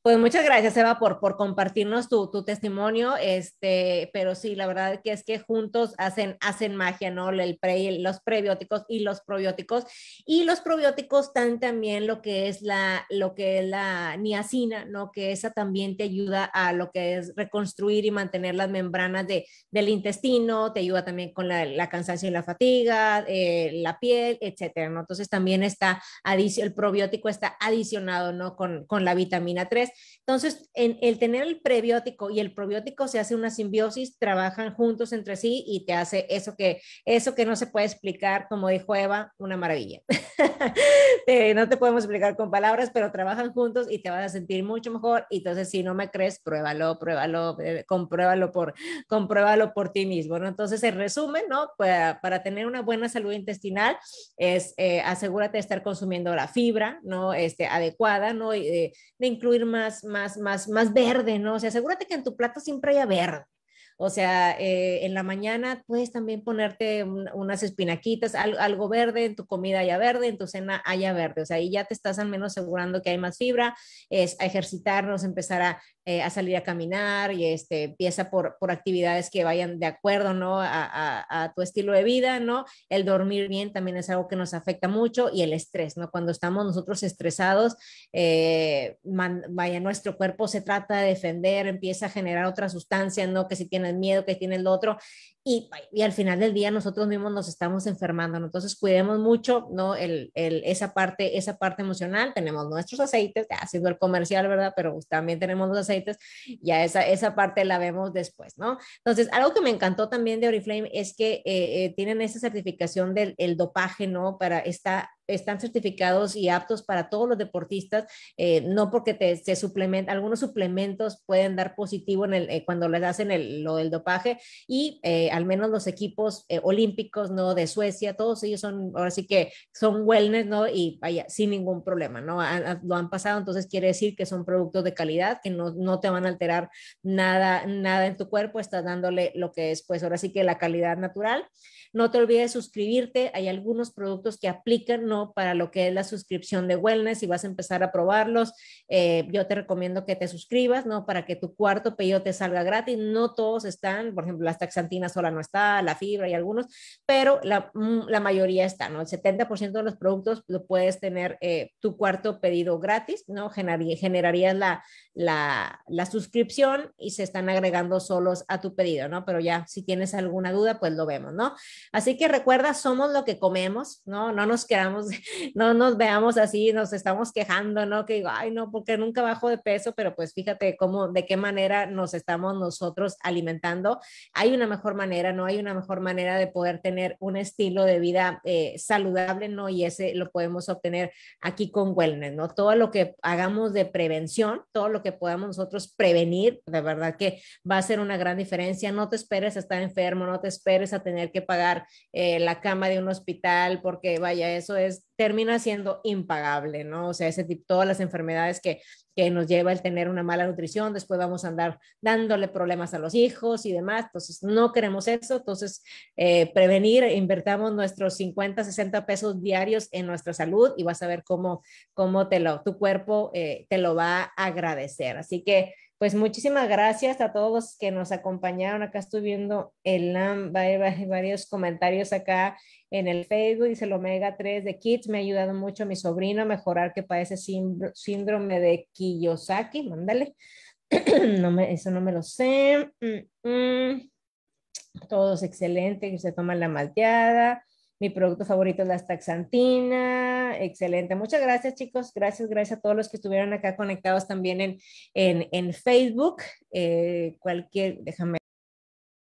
Pues muchas gracias, Eva, por, por compartirnos tu, tu, testimonio. Este, pero sí, la verdad que es que juntos hacen, hacen magia, ¿no? El pre, los prebióticos y los probióticos. Y los probióticos están también lo que es la, lo que es la niacina, ¿no? Que esa también te ayuda a lo que es reconstruir y mantener las membranas de, del intestino, te ayuda también con la, la cansancio y la fatiga, eh, la piel, etcétera, Entonces también está el probiótico está adicionado, ¿no? Con, con la vitamina 3 entonces, en el tener el prebiótico y el probiótico se hace una simbiosis, trabajan juntos entre sí y te hace eso que, eso que no se puede explicar, como dijo Eva, una maravilla. Eh, no te podemos explicar con palabras, pero trabajan juntos y te vas a sentir mucho mejor. Y entonces, si no me crees, pruébalo, pruébalo, eh, compruébalo por, compruébalo por ti mismo, Entonces, en resumen, ¿no? Para, tener una buena salud intestinal es eh, asegúrate de estar consumiendo la fibra, ¿no? Este, adecuada, ¿no? Y, de incluir más más, más, más, verde, ¿no? O sea, asegúrate que en tu plato siempre haya verde. O sea, eh, en la mañana puedes también ponerte unas espinaquitas, algo, verde, en tu comida haya verde, en tu cena haya verde. O sea, ahí ya te estás al menos asegurando que hay más fibra, es a ejercitarnos, empezar a, eh, salir a caminar y este, empieza por, actividades que vayan de acuerdo, A, tu estilo de vida, ¿no? El dormir bien también es algo que nos afecta mucho y el estrés, ¿no? Cuando estamos nosotros estresados, eh, vaya, nuestro cuerpo se trata de defender, empieza a generar otra sustancia ¿no? Que si tiene el miedo que tiene el otro. Y, al final del día nosotros mismos nos estamos enfermando. Entonces cuidemos mucho ¿no? El, esa, parte, esa parte emocional. Tenemos nuestros aceites, haciendo el comercial, ¿verdad? Pero pues, también tenemos los aceites. Ya esa, esa parte la vemos después, ¿no? Entonces, algo que me encantó también de Oriflame es que eh, eh, tienen esa certificación del dopaje, ¿no? Para esta están certificados y aptos para todos los deportistas, eh, no porque te, se algunos suplementos pueden dar positivo en el, eh, cuando les hacen el, lo del dopaje y eh, al menos los equipos olímpicos, ¿no? De Suecia, todos ellos son, ahora sí que son wellness, ¿no? Y vaya, sin ningún problema, ¿no? lo han pasado, entonces quiere decir que son productos de calidad, que no, no te van a alterar nada, nada en tu cuerpo, estás dándole lo que es, pues ahora sí que la calidad natural. No te olvides suscribirte. Hay algunos productos que aplican ¿no? para lo que es la suscripción de wellness y vas a empezar a probarlos. Eh, yo te recomiendo que te suscribas ¿no? para que tu cuarto pedido te salga gratis. No todos están, por ejemplo, la taxantina sola no está, la fibra y algunos, pero mm, la, mayoría está, ¿no? El 70% de los productos lo puedes tener eh, tu cuarto pedido gratis, ¿no? generarías la, la suscripción y se están agregando solos a tu pedido, ¿no? Pero ya, si tienes alguna duda, pues lo vemos, ¿no? Así que recuerda, somos lo que comemos, ¿no? No nos quedamos, no nos veamos así, nos estamos quejando, ¿no? Que digo, ay, no, porque nunca bajo de peso, pero pues fíjate cómo, de qué manera nos estamos nosotros alimentando. Hay una mejor manera, ¿no? Hay una mejor manera de poder tener un estilo de vida eh, saludable, ¿no? Y ese lo podemos obtener aquí con Wellness, ¿no? Todo lo que hagamos de prevención, todo lo que podamos nosotros prevenir, de verdad que va a ser una gran diferencia. No te esperes a estar enfermo, no te esperes a tener que pagar eh, la cama de un hospital, porque vaya, eso es, termina siendo impagable, ¿no? O sea, ese tipo, todas las enfermedades que, que nos lleva el tener una mala nutrición, después vamos a andar dándole problemas a los hijos y demás, entonces no queremos eso, entonces eh, prevenir, invertamos nuestros 50, 60 pesos diarios en nuestra salud y vas a ver cómo, cómo te lo, tu cuerpo eh, te lo va a agradecer. Así que pues muchísimas gracias a todos que nos acompañaron. Acá estoy viendo el, varios comentarios acá en el Facebook. Dice el omega 3 de Kids me ha ayudado mucho a mi sobrino a mejorar que padece síndrome de Kiyosaki. Mándale. No me, eso no me lo sé. Mm, mm. Todos excelentes, que se toman la malteada. Mi producto favorito es la taxantina. Excelente. Muchas gracias, chicos. Gracias, gracias a todos los que estuvieron acá conectados también en, en, Facebook. Eh, cualquier, déjame.